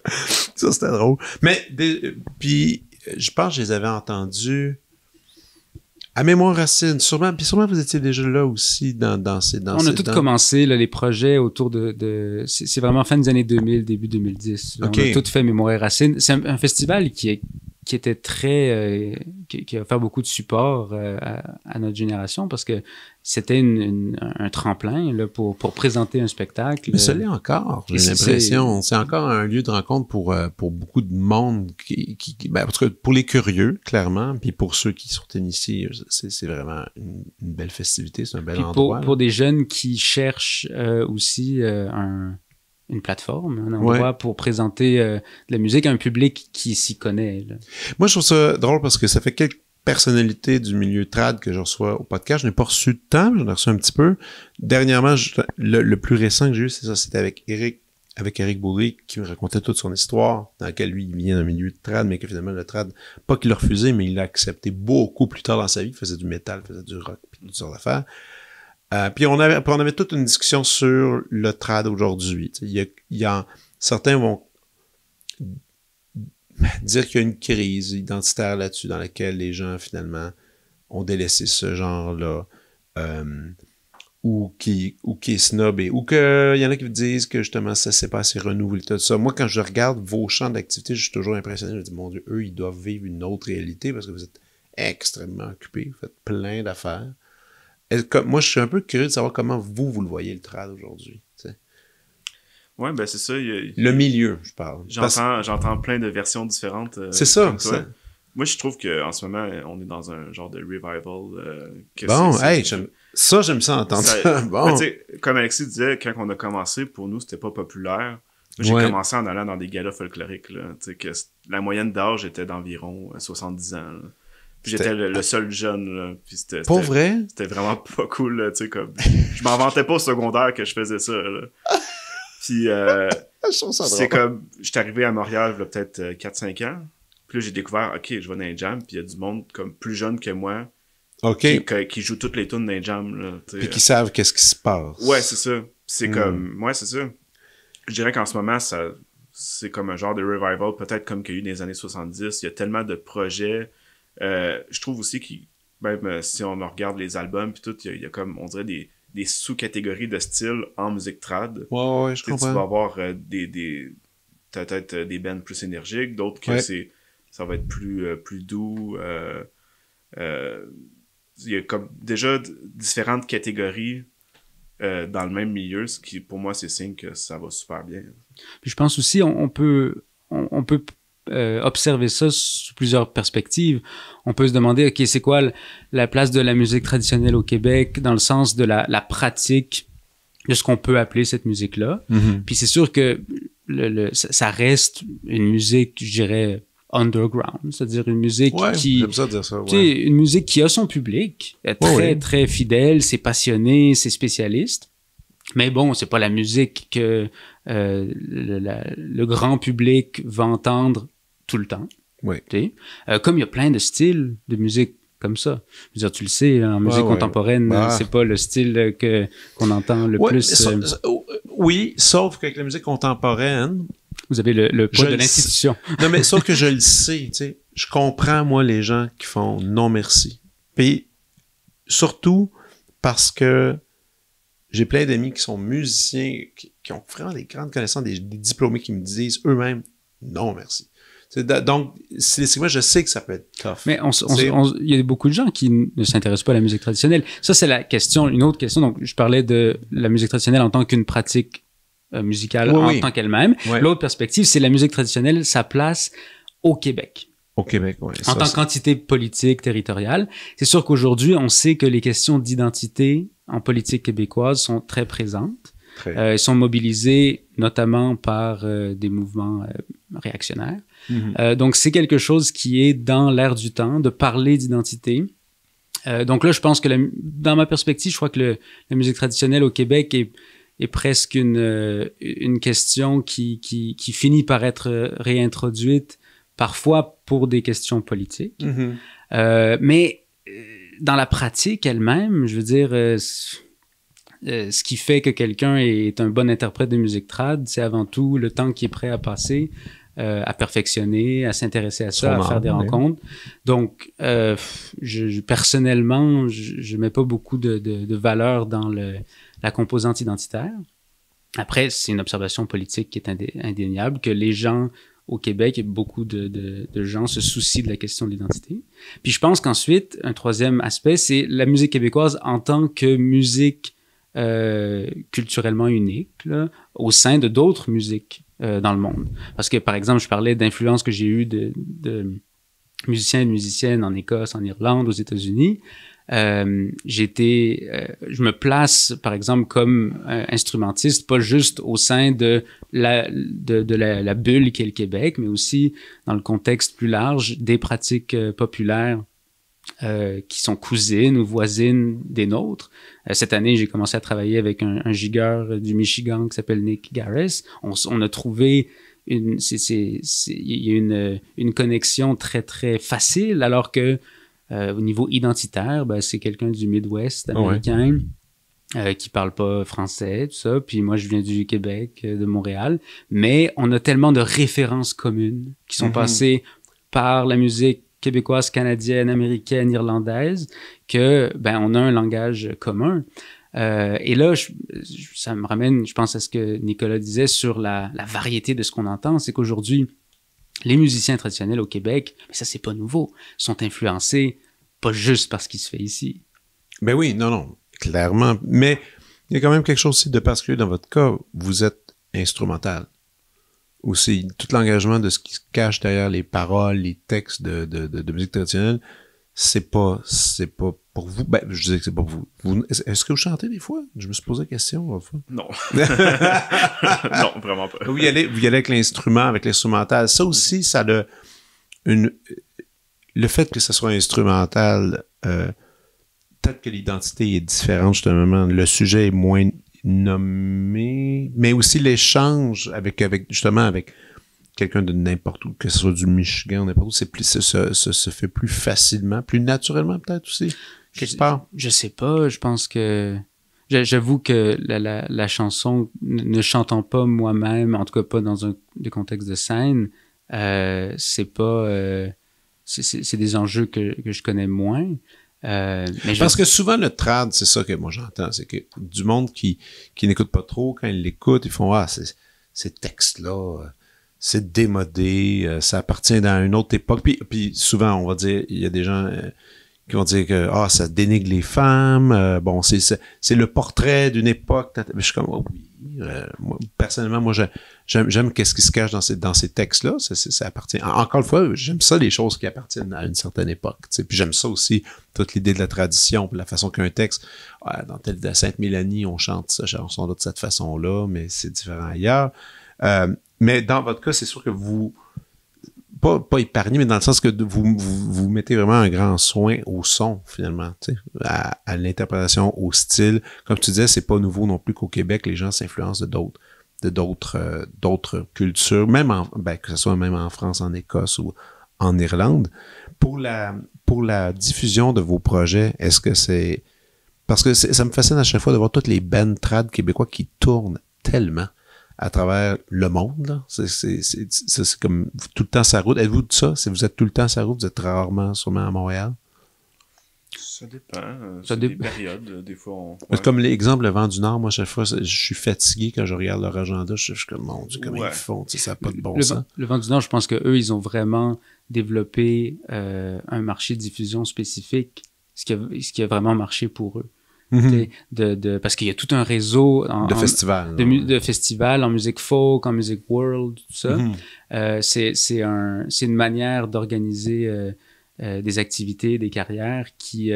Speaker 2: Ça, c'était drôle. Mais, euh, puis, je pense que je les avais entendus à Mémoire Racine, sûrement, puis sûrement vous étiez déjà là aussi dans, dans ces... Dans On a tout commencé, les projets autour de...
Speaker 1: c'est vraiment fin des années 2000, début 2010. On a tout fait Mémoire Racine. C'est un, festival qui, est, qui était très... Euh, qui, a fait beaucoup de support euh, à, notre génération parce que c'était un tremplin là, pour, présenter un spectacle. Mais ça euh, l'est encore, j'ai l'impression.
Speaker 2: C'est encore un lieu de rencontre pour, euh, pour beaucoup de monde, qui, qui, ben, pour les curieux, clairement, puis pour ceux qui sont ici, c'est vraiment une, belle festivité, c'est un bel endroit. Pour,
Speaker 1: des jeunes qui cherchent euh, aussi une plateforme, un endroit
Speaker 2: pour présenter de la musique à un public qui s'y connaît. Moi, je trouve ça drôle parce que ça fait quelques personnalité du milieu trad que je reçois au podcast. Je n'ai pas reçu de temps, j'en ai reçu un petit peu. Dernièrement, le, plus récent que j'ai eu, c'est ça, c'était avec Eric, avec Eric Bourré, qui me racontait toute son histoire, dans laquelle lui, il vient d'un milieu de trad, mais que finalement, le trad, pas qu'il refusait, mais il l'a accepté beaucoup plus tard dans sa vie. Il faisait du métal, il faisait du rock, puis toutes sortes d'affaires. Euh, puis on avait, on avait toute une discussion sur le trad aujourd'hui. Il certains vont (laughs) dire qu'il y a une crise identitaire là-dessus dans laquelle les gens finalement ont délaissé ce genre-là. Euh, ou qui, ou qui est snob ou qu'il y en a qui disent que justement ça s'est pas assez renouvelé tout ça. Moi quand je regarde vos champs d'activité, je suis toujours impressionné, je me dis mon dieu, eux ils doivent vivre une autre réalité parce que vous êtes extrêmement occupés, vous faites plein d'affaires. Moi je suis un peu curieux de savoir comment vous vous le voyez le trad aujourd'hui.
Speaker 3: Oui, ben c'est ça. le milieu, je parle. J'entends, plein de versions différentes. Euh, c'est ça, Moi, je trouve qu'en ce moment, on est dans un genre de revival. Euh, bon, hey,
Speaker 2: ça, j'aime ça entendre ça. (laughs) bon.
Speaker 3: comme Alexis disait, quand on a commencé, pour nous, c'était pas populaire. J'ai commencé en allant dans des galas folkloriques. la moyenne d'âge était d'environ 70 euh, ans. Puis j'étais le, seul jeune. Là. vrai? C'était vraiment (laughs) pas cool. comme... je m'en vantais pas au secondaire que je faisais ça. Puis, euh, (laughs) c'est comme, je suis arrivé à Montréal, il y a peut-être 4-5 euh, ans. Puis là, j'ai découvert, OK, je vais dans les jam, puis il y a du monde comme plus jeune que moi. Qui, joue toutes les tunes de jam puis qui euh. savent qu'est-ce qui se passe. Ouais, c'est ça. C'est hmm. comme, ouais, c'est ça. Je dirais qu'en ce moment, ça, c'est comme un genre de revival, peut-être comme qu'il y a eu dans les années 70. Il y a tellement de projets. Euh, je trouve aussi que, même si on regarde les albums, puis tout, il il y, a comme, on dirait des, des sous-catégories de style en musique trad. Ouais, ouais, je comprends. Tu vas avoir euh, des, des peut-être euh, des bands plus énergiques, d'autres que c'est ça va être plus euh, plus doux. Il y a comme déjà différentes catégories dans le même milieu, ce qui pour moi c'est signe que ça va super bien.
Speaker 1: je pense aussi on, peut on peut euh, observer ça sous plusieurs perspectives. On peut se demander, OK, c'est quoi la place de la musique traditionnelle au Québec dans le sens de la, pratique de ce qu'on peut appeler cette musique-là. Mm-hmm. Puis c'est sûr que le, ça reste une musique, je dirais, underground, c'est-à-dire une musique qui, ça une musique qui a son public, est très très fidèle, c'est passionné, c'est spécialiste. Mais bon, c'est pas la musique que euh, le, grand public va entendre tout le temps. Oui. Euh, comme il y a plein de styles de musique comme ça. tu le sais, en musique contemporaine, ce bah. c'est pas le style que qu'on entend le plus. Euh,
Speaker 2: oui, sauf qu'avec la musique contemporaine, vous avez le, le poids de l'institution. (laughs) non, mais sauf que je le (laughs) sais, tu sais, je comprends moi les gens qui font non merci. Puis surtout parce que j'ai plein d'amis qui sont musiciens, qui, ont vraiment des grandes connaissances, des diplômés qui me disent eux-mêmes non merci. Donc, c'est moi je sais que ça peut être tough. Mais il
Speaker 1: y a beaucoup de gens qui ne s'intéressent pas à la musique traditionnelle. Ça, c'est la question, une autre question. Donc, je parlais de la musique traditionnelle en tant qu'une pratique euh, musicale en tant qu'elle-même. L'autre perspective, c'est la musique traditionnelle, sa place au Québec.
Speaker 2: Au Québec, oui. En tant
Speaker 1: qu'entité politique, territoriale. C'est sûr qu'aujourd'hui, on sait que les questions d'identité en politique québécoise sont très présentes. Euh, elles sont mobilisées notamment par euh, des mouvements réactionnaire. Mhm. Euh, donc, c'est quelque chose qui est dans l'air du temps, de parler d'identité. Euh, donc là, je pense que dans ma perspective, je crois que la musique traditionnelle au Québec est, presque une, euh, une question qui, qui, finit par être réintroduite parfois pour des questions politiques. Mhm. mais dans la pratique elle-même, je veux dire, ce qui fait que quelqu'un est un bon interprète de musique trad, c'est avant tout le temps qu'il est prêt à passer euh, à perfectionner, à s'intéresser à ça, à faire des rencontres. Donc, euh, je, personnellement, je ne mets pas beaucoup de, de, de valeur dans le, la composante identitaire. Après, c'est une observation politique qui est indéniable, que les gens au Québec, beaucoup de, de, de, gens se soucient de la question de l'identité. Puis je pense qu'ensuite, un troisième aspect, c'est la musique québécoise en tant que musique euh, culturellement unique là, au sein de d'autres musiques euh, dans le monde. Parce que, par exemple, je parlais d'influence que j'ai eue de, de, musiciens et musiciennes en Écosse, en Irlande, aux États-Unis. Euh, j'étais, euh, je me place, par exemple, comme euh, instrumentiste, pas juste au sein de la, de, de la, la bulle qu'est le Québec, mais aussi dans le contexte plus large des pratiques populaires euh, qui sont cousines ou voisines des nôtres. Euh, cette année, j'ai commencé à travailler avec un, gigueur du Michigan qui s'appelle Nick Garris. On, a trouvé une, il y a une, connexion très, très facile, alors que euh, au niveau identitaire, ben, c'est quelqu'un du Midwest ah américain. qui ne qui parle pas français, tout ça. Puis moi, je viens du Québec, de Montréal. Mais on a tellement de références communes qui sont mm-hmm. passées par la musique québécoise, canadienne, américaine, irlandaise, que ben on a un langage commun. Euh, et là, ça me ramène, je pense, à ce que Nicolas disait sur la, variété de ce qu'on entend. C'est qu'aujourd'hui, les musiciens traditionnels au Québec, mais ça,
Speaker 2: c'est pas nouveau, sont influencés pas juste par ce qui se fait ici. Ben oui, non, non, clairement. Mais il y a quand même quelque chose aussi de particulier dans votre cas. Vous êtes instrumental c'est tout l'engagement de ce qui se cache derrière les paroles, les textes de, musique traditionnelle, c'est pas, c'est pas pour vous. Ben, je disais que c'est pas pour vous. Est-ce que vous chantez des fois? Je me suis posé la question. Non. (laughs) (laughs) non, vraiment pas. Vous y allez, vous allez avec l'instrument, avec l'instrumental. Ça aussi, ça a une, le fait que ce soit instrumental, euh, peut-être que l'identité est différente justement. Le sujet est moins nommé, mais aussi l'échange avec, avec justement avec quelqu'un de n'importe où, que ce soit du Michigan ou n'importe où, c'est plus, ça, se fait plus facilement, plus naturellement peut-être aussi. Je, je sais pas, je
Speaker 1: pense que j'avoue que la, chanson, ne chantant pas moi-même, en tout cas pas dans un contexte de scène, euh, c'est pas, euh,
Speaker 2: c'est des enjeux que, que je connais moins. Euh, Parce que souvent, le trad, c'est ça que moi j'entends, c'est que du monde qui, qui n'écoute pas trop, quand ils l'écoutent, ils font Ah, ces textes-là, c'est démodé, euh, ça appartient dans une autre époque. Puis, souvent, on va dire, il y a des gens euh, qui vont dire que ah, ça dénigre les femmes, bon, c'est le portrait d'une époque. Je suis comme, oh, oui euh, personnellement, moi, j'aime qu'est-ce qui se cache dans ces, dans ces textes-là. Ça, appartient. Encore une fois, j'aime ça les choses qui appartiennent à une certaine époque. Puis j'aime ça aussi toute l'idée de la tradition, la façon qu'un texte, ah, dans tel de Sainte-Mélanie, on chante ça chanson de cette façon-là, mais c'est différent ailleurs. Euh, mais dans votre cas, c'est sûr que vous pas, épargné, mais dans le sens que vous, mettez vraiment un grand soin au son, finalement, à, l'interprétation, au style. Comme tu disais, c'est pas nouveau non plus qu'au Québec, les gens s'influencent de d'autres euh, d'autres cultures, même en, ben, que ce soit même en France, en Écosse ou en Irlande. Pour la, pour la diffusion de vos projets, est-ce que c'est... Parce que ça me fascine à chaque fois de voir toutes les bandes trad québécois qui tournent tellement à travers le monde. C'est comme tout le temps sa route. Êtes-vous de ça? Si vous êtes tout le temps sa route, vous êtes rarement sûrement à Montréal?
Speaker 3: Ça dépend. Euh, ça dépend. des périodes, euh, des fois. On...
Speaker 2: Comme l'exemple, le vent du Nord, moi, chaque fois, je suis fatigué quand je regarde leur agenda. Je, suis comme, mon Dieu, comment ils font? ça n'a pas de bon sens. Le vent du Nord, je pense qu'eux, ils ont vraiment développé
Speaker 1: euh, un marché de diffusion spécifique, ce qui ce qui a vraiment marché pour eux. Mhm. De, parce qu'il y a tout un réseau de, festivals, de, en musique folk, en music world, tout ça. Mhm. Euh, c'est, une manière d'organiser euh, euh, des activités, des carrières qui,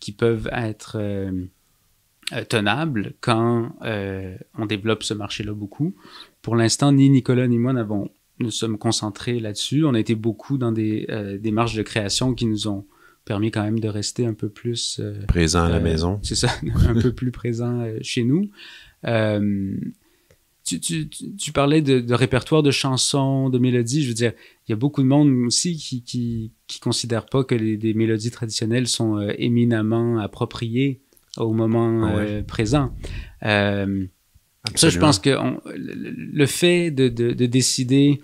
Speaker 1: qui peuvent être tenables quand on développe ce marché-là beaucoup. Pour l'instant, ni Nicolas ni moi nous sommes concentrés là-dessus. On a été beaucoup dans des démarches de création qui nous ont permis quand même de rester un peu plus... Euh,
Speaker 2: présent à la euh, maison. (laughs) C'est
Speaker 1: ça, un peu plus présent euh, chez nous. Tu, parlais de, répertoire de chansons, de mélodies. Je veux dire, il y a beaucoup de monde aussi qui qui, considère pas que les, mélodies traditionnelles sont éminemment appropriées au moment ah présent. ça, je pense que le, fait de, de, décider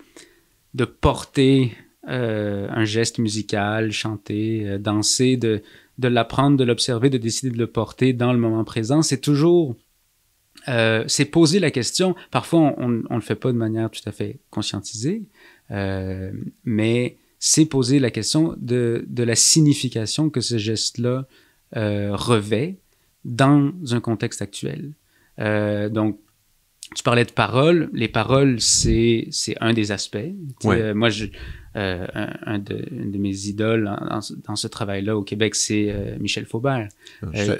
Speaker 1: de porter euh, un geste musical, chanter, euh, danser, de, de l'apprendre, de l'observer, de décider de le porter dans le moment présent, c'est toujours... Euh, c'est poser la question. Parfois, on ne le fait pas de manière tout à fait conscientisée, mais c'est poser la question de, de, la signification que ce geste-là revêt dans un contexte actuel. donc, tu parlais de paroles. Les paroles, c'est, c'est un des aspects. Euh, moi, je, euh, un, de, une de mes idoles dans ce travail-là au Québec, c'est euh, Michel Faubert.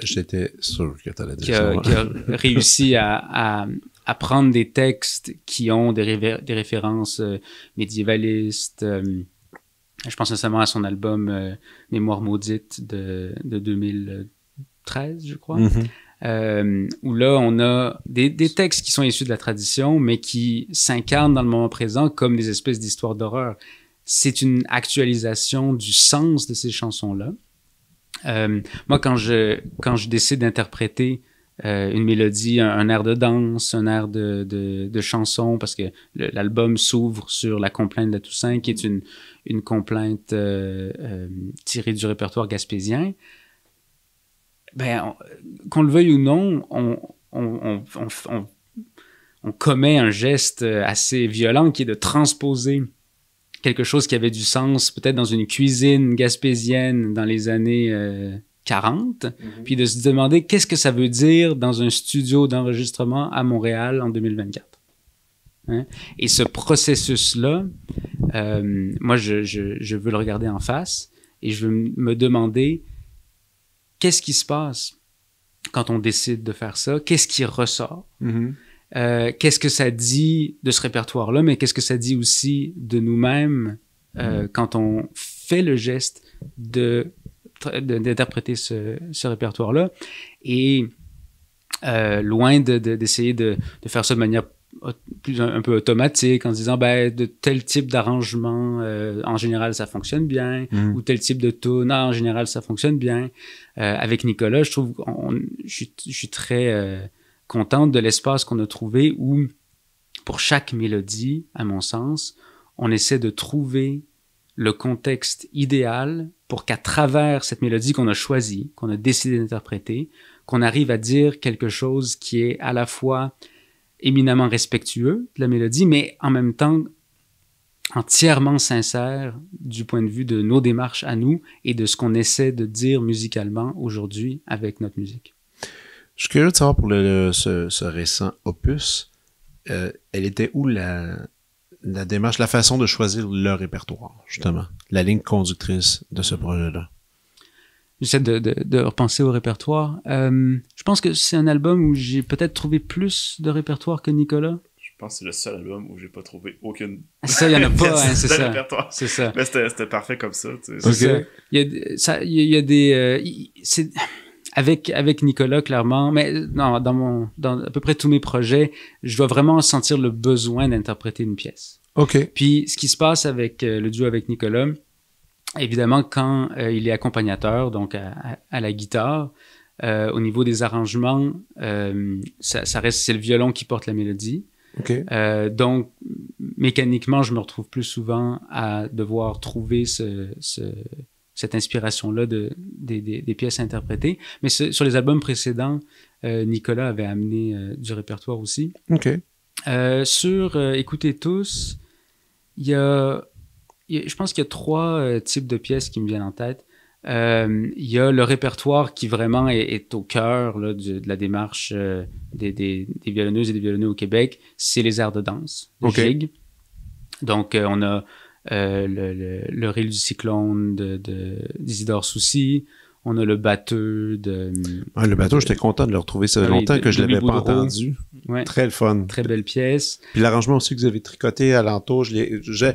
Speaker 2: J'étais sûr que tu allais dire qui a, ça. Qui a
Speaker 1: (laughs) réussi à, à, prendre des textes qui ont des, références médiévalistes. je pense notamment à son album Mémoire maudite de, de 2013, je crois. Mm-hmm euh, où là, on a des, textes qui sont issus de la tradition, mais qui s'incarnent dans le moment présent comme des espèces d'histoires d'horreur. C'est une actualisation du sens de ces chansons-là. Euh, moi, quand je, quand décide d'interpréter euh, une mélodie, un, air de danse, un air de, chanson, parce que l'album s'ouvre sur la complainte de Toussaint, qui est une, une complainte euh, tirée du répertoire gaspésien, ben, qu'on le veuille ou non, on, commet un geste assez violent qui est de transposer quelque chose qui avait du sens peut-être dans une cuisine gaspésienne dans les années 40, euh, mhm. puis de se demander qu'est-ce que ça veut dire dans un studio d'enregistrement à Montréal en 2024. Hein? Et ce processus-là, euh, moi, je, veux le regarder en face et je veux me demander qu'est-ce qui se passe quand on décide de faire ça? Qu'est-ce qui ressort? Mm-hmm. Euh, qu'est-ce que ça dit de ce répertoire-là, mais qu'est-ce que ça dit aussi de nous-mêmes euh, mm-hmm. quand on fait le geste de d'interpréter ce, répertoire-là. Et euh, loin d'essayer de, de, de, faire ça de manière un, peu automatique en disant ben, de tel type d'arrangement euh, en général ça fonctionne bien mm. ou tel type de tone en général ça fonctionne bien euh, avec Nicolas je trouve que je, suis très euh, contente de l'espace qu'on a trouvé où pour chaque mélodie à mon sens on essaie de trouver le contexte idéal pour qu'à travers cette mélodie qu'on a choisie qu'on a décidé d'interpréter qu'on arrive à dire quelque chose qui est à la fois éminemment respectueux de la mélodie, mais en même temps entièrement sincère du point de vue de nos démarches à nous et de ce qu'on essaie de dire musicalement aujourd'hui avec notre musique.
Speaker 2: Je suis curieux de savoir pour ce, récent opus, euh, elle était où la, la démarche, la façon de choisir le répertoire, justement, la ligne conductrice de ce projet-là?
Speaker 1: J'essaie de, de, repenser au répertoire. Euh, je pense que c'est un album où j'ai peut-être trouvé plus de répertoire que Nicolas.
Speaker 3: Je pense que c'est le seul album où j'ai pas trouvé aucune. Ah, ça, il y en a (laughs) pas, hein, c'est ça. C'est ça. Mais c'était parfait comme ça. Tu sais.
Speaker 1: Il y, y a, des. Euh, avec avec Nicolas clairement mais non dans mon dans à peu près tous mes projets je dois vraiment sentir le besoin d'interpréter une pièce ok puis ce qui se passe avec euh, le duo avec Nicolas évidemment, quand euh, il est accompagnateur, donc à, la guitare, euh, au niveau des arrangements, euh, ça, reste c'est le violon qui porte la mélodie. donc mécaniquement, je me retrouve plus souvent à devoir trouver ce, cette inspiration-là de, des, pièces interprétées. Mais sur les albums précédents, Nicolas avait amené du répertoire aussi. OK. sur Écoutez tous, il y a je pense qu'il y a trois euh, types de pièces qui me viennent en tête. Euh, il y a le répertoire qui vraiment est, au cœur de, la démarche euh, des, des, violonneuses et des violonneux au Québec, c'est les airs de danse, les okay. Donc, euh, on a le, le, Ril du Cyclone de, d'Isidore Soucy, on a le bateau de.
Speaker 2: le bateau, j'étais content de le retrouver. Ça fait longtemps que je ne l'avais pas entendu. Très le fun. Très belle pièce. Puis l'arrangement aussi que vous avez tricoté à l'entour. J'ai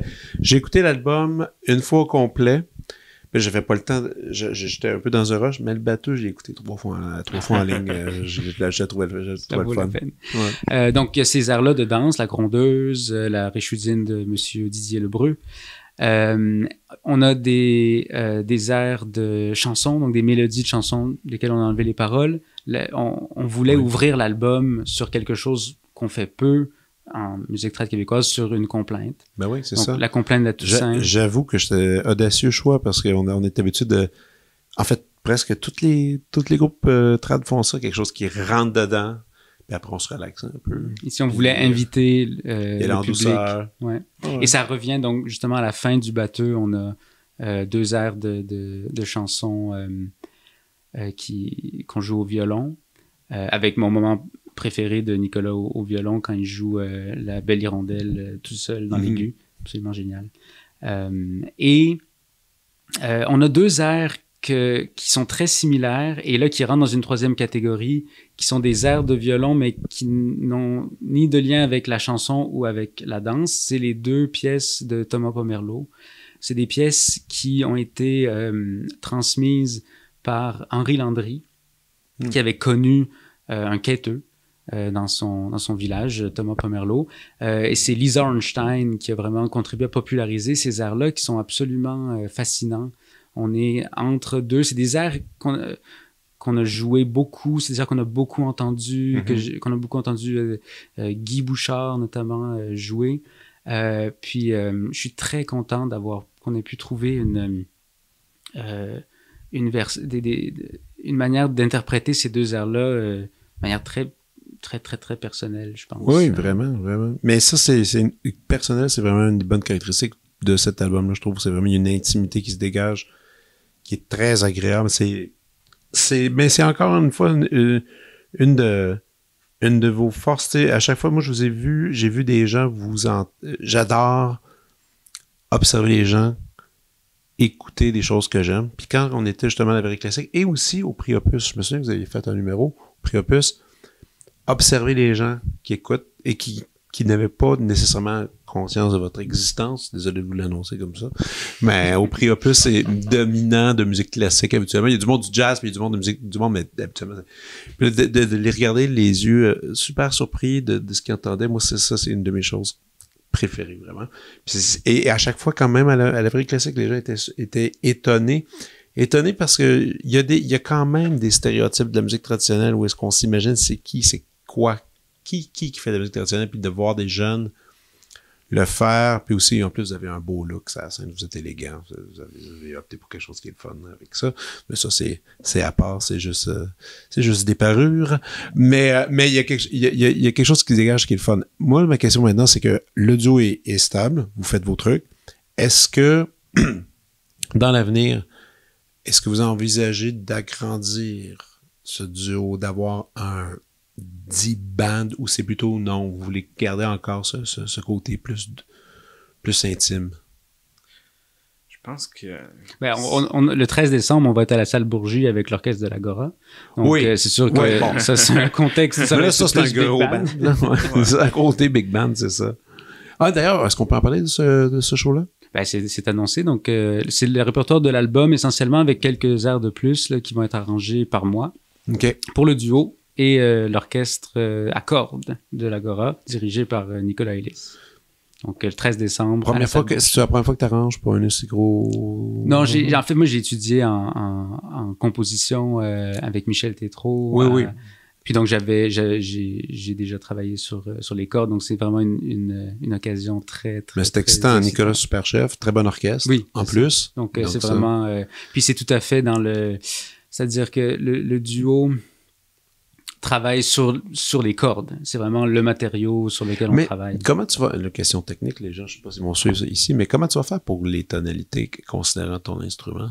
Speaker 2: écouté l'album une fois au complet. Mais j'avais pas le temps. J'étais un peu dans un rush, mais le bateau, j'ai écouté trois fois, en, trois fois en ligne. Euh, j'ai trouvé le, le fun. Euh, donc, il y a ces airs-là de danse, la grondeuse,
Speaker 1: euh, la réchudine de M. Didier Lebreu. Euh, on a des, euh, des airs de chansons, donc des mélodies de chansons desquelles on a enlevé les paroles. on, voulait ouvrir l'album sur quelque chose qu'on fait peu en musique trad québécoise sur une complainte. Ben oui, c'est ça. La complainte de Toussaint.
Speaker 2: J'avoue que c'était audacieux choix parce qu'on on est habitué de. En fait, presque tous les, toutes les groupes euh, trad font ça, quelque chose qui rentre dedans, puis après on se relaxe un peu.
Speaker 1: Et si on voulait inviter euh, euh, et le public. Ouais. Et ça revient donc justement à la fin du bateau. on a euh, deux airs de, de, chansons qu'on joue au violon, avec mon moment préféré de Nicolas au, violon quand il joue la belle hirondelle tout seul dans mm Absolument génial. et on a deux airs qui sont très similaires et là qui rentrent dans une troisième catégorie, qui sont des airs de violon mais qui n'ont ni de lien avec la chanson ou avec la danse. C'est les deux pièces de Thomas Pomerleau. C'est des pièces qui ont été euh, transmises par Henri Landry, hmm. qui avait connu euh, un quêteux. Euh, dans, son, village, Thomas Pomerlo et c'est Lisa Ornstein qui a vraiment contribué à populariser ces airs-là qui sont absolument fascinants. On est entre deux. C'est des airs euh, qu'on a, joué beaucoup, cest des airs qu'on a beaucoup entendu, mm-hmm. qu'on a beaucoup entendu euh, euh, Guy Bouchard notamment jouer. puis je suis très content d'avoir qu'on ait pu trouver une, une, manière d'interpréter ces deux airs-là de manière très très, très, très personnelle, je pense.
Speaker 2: Oui, vraiment, vraiment. Mais ça, c'est personnel, c'est vraiment une bonne caractéristique de cet album-là, je trouve. C'est vraiment une intimité qui se dégage qui est très agréable. C'est, c'est, mais c'est encore une fois une, de, une de vos forces. à chaque fois, moi, je vous ai vu, j'ai vu des gens vous en, j'adore observer les gens, écouter des choses que j'aime. Puis quand on était justement à la Vérité Classique et aussi au Prix Opus, je me souviens que vous aviez fait un numéro au Prix Opus, observer les gens qui écoutent et qui n'avaient pas nécessairement conscience de votre existence. Désolé de vous l'annoncer comme ça. Mais au prix opus, c'est dominant de musique classique habituellement. Il y a du monde du jazz, puis il y a du monde de musique du monde, mais habituellement. de, les regarder les yeux euh, super surpris de, ce qu'ils entendaient. Moi, c'est ça, c'est une de mes choses préférées, vraiment. et, à chaque fois, quand même, à la, classique, les gens étaient, étaient étonnés étonné parce que il y a des il y a quand même des stéréotypes de la musique traditionnelle où est-ce qu'on s'imagine c'est qui c'est quoi qui qui qui fait de la musique traditionnelle puis de voir des jeunes le faire. Puis aussi, en plus, vous avez un beau look, ça, vous êtes élégant, vous avez, opté pour quelque chose qui est le fun avec ça. Mais ça, c'est, à part, c'est juste, euh, c'est juste des parures. Mais, euh, mais il y a quelque, il y quelque chose qui dégage qui est le fun. Moi, ma question maintenant, c'est que le duo est stable, vous faites vos trucs. Est-ce que, (clears throat) dans l'avenir, est-ce que vous envisagez d'agrandir ce duo, d'avoir un dit band ou c'est plutôt non, vous voulez garder encore ce, ce, côté plus, plus intime?
Speaker 3: Je pense que. Ben, le
Speaker 1: 13 décembre, on va être à la salle Bourgie avec l'orchestre de l'Agora. Donc, oui. Euh, c'est sûr que ça, c'est un contexte. Ça, c'est un gros band. (laughs) un
Speaker 2: côté big band, c'est ça. Ah, d'ailleurs, est-ce qu'on peut en parler de ce, de ce show-là? Ben, c'est annoncé. Donc, euh, c'est le répertoire de
Speaker 1: l'album essentiellement avec quelques airs de plus qui vont être arrangés par moi. ok Pour le duo, et euh, l'orchestre euh, à cordes de l'Agora, dirigé par euh, Nicolas Ellis. Donc, le 13 décembre. Première fois que, c'est
Speaker 2: la première fois que tu arranges pour un aussi gros. Non, j'ai,
Speaker 1: en fait, moi, j'ai étudié en, composition avec Michel Tétrault. Oui, oui. Puis donc, j'avais, j'ai, déjà travaillé sur, sur les cordes. Donc, c'est vraiment une, une, occasion très, très. Mais c'est excitant. Nicolas
Speaker 2: Superchef, très bon orchestre. Oui. En plus. Donc, c'est
Speaker 1: vraiment. puis, c'est tout à fait dans le. C'est-à-dire que le duo travaille sur, sur les cordes. C'est vraiment le matériau sur lequel on travaille.
Speaker 2: Comment tu vas, Une question technique, les gens, je ne sais pas si ils vont suivre ici, mais comment tu vas faire pour les tonalités considérant ton instrument?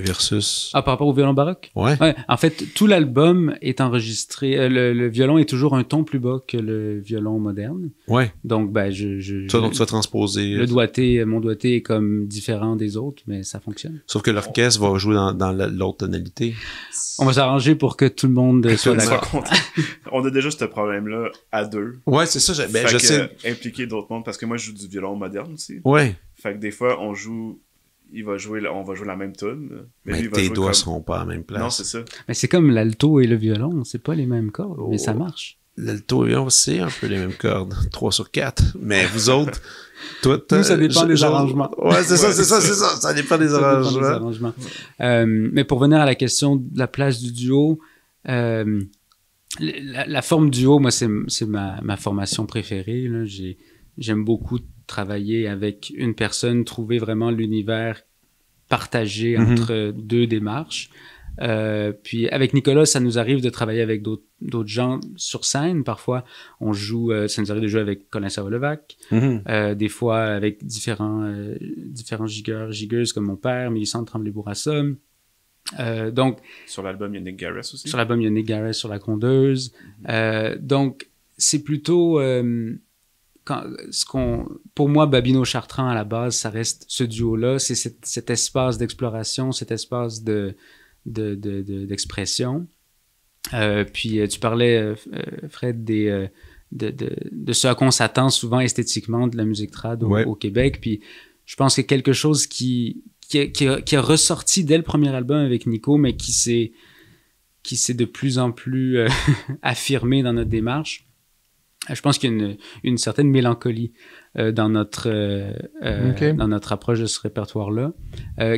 Speaker 2: versus.
Speaker 1: Ah, par rapport au violon baroque ouais. En fait, tout l'album est enregistré. Euh, le, violon est toujours un ton plus bas que le violon moderne. Ouais. Donc, ben,
Speaker 2: je. Toi, donc, tu vas transposer. Euh, le
Speaker 1: doigté, euh, mon doigté est comme différent des autres, mais ça fonctionne.
Speaker 2: Sauf que l'orchestre va jouer dans, dans l'autre tonalité. On va s'arranger pour que tout le monde soit d'accord.
Speaker 3: (laughs) On a déjà ce problème-là à deux. Ouais, c'est ça. Ben, je Impliquer d'autres mondes, parce que moi, je joue du violon moderne aussi. Ouais. Fait que des fois, on joue il va jouer, on va jouer la même tune. Mais, tes doigts ne seront pas à la même place. Non, c'est ça. Mais
Speaker 1: c'est comme l'alto et le violon, c'est pas les
Speaker 2: mêmes cordes, mais ça oh. marche. L'alto et le violon, c'est un peu les mêmes cordes, 3 (laughs) sur 4. Mais vous autres, (laughs) toi, Nous, ça dépend des arrangements. Ouais, c'est ça, c'est ça, c'est ça. Ça dépend des arrangements.
Speaker 1: Euh, mais pour venir à la question de la place du duo, euh, la, forme duo, moi, c'est ma, formation préférée. J'aime beaucoup travailler avec une personne, trouver vraiment l'univers partagé mhm. entre deux démarches. Euh, puis avec Nicolas, ça nous arrive de travailler avec d'autres gens sur scène. Parfois, on joue, euh, ça nous arrive de jouer avec Colin Savolevac. Mhm. Euh, des fois avec différents, différents gigueurs, gigueuses comme mon père, Millicent tremblay donc,
Speaker 3: sur l'album, il y aussi. Sur l'album,
Speaker 1: il y sur la grondeuse. Mhm. donc, c'est plutôt quand, ce qu'on, pour moi, Babino Chartrand à la base, ça reste ce duo-là, c'est cet, espace d'exploration, cet espace de, d'expression. Euh, puis euh, tu parlais, euh, Fred, des, de, de, ce à quoi on s'attend souvent esthétiquement de la musique trad au, Québec. Puis je pense que quelque chose qui, qui, a, ressorti dès le premier album avec Nico, mais qui s'est, qui s'est de plus en plus (laughs) affirmé dans notre démarche, je pense qu'il y a une, certaine mélancolie euh, dans, notre, euh, euh, dans notre approche de ce répertoire-là,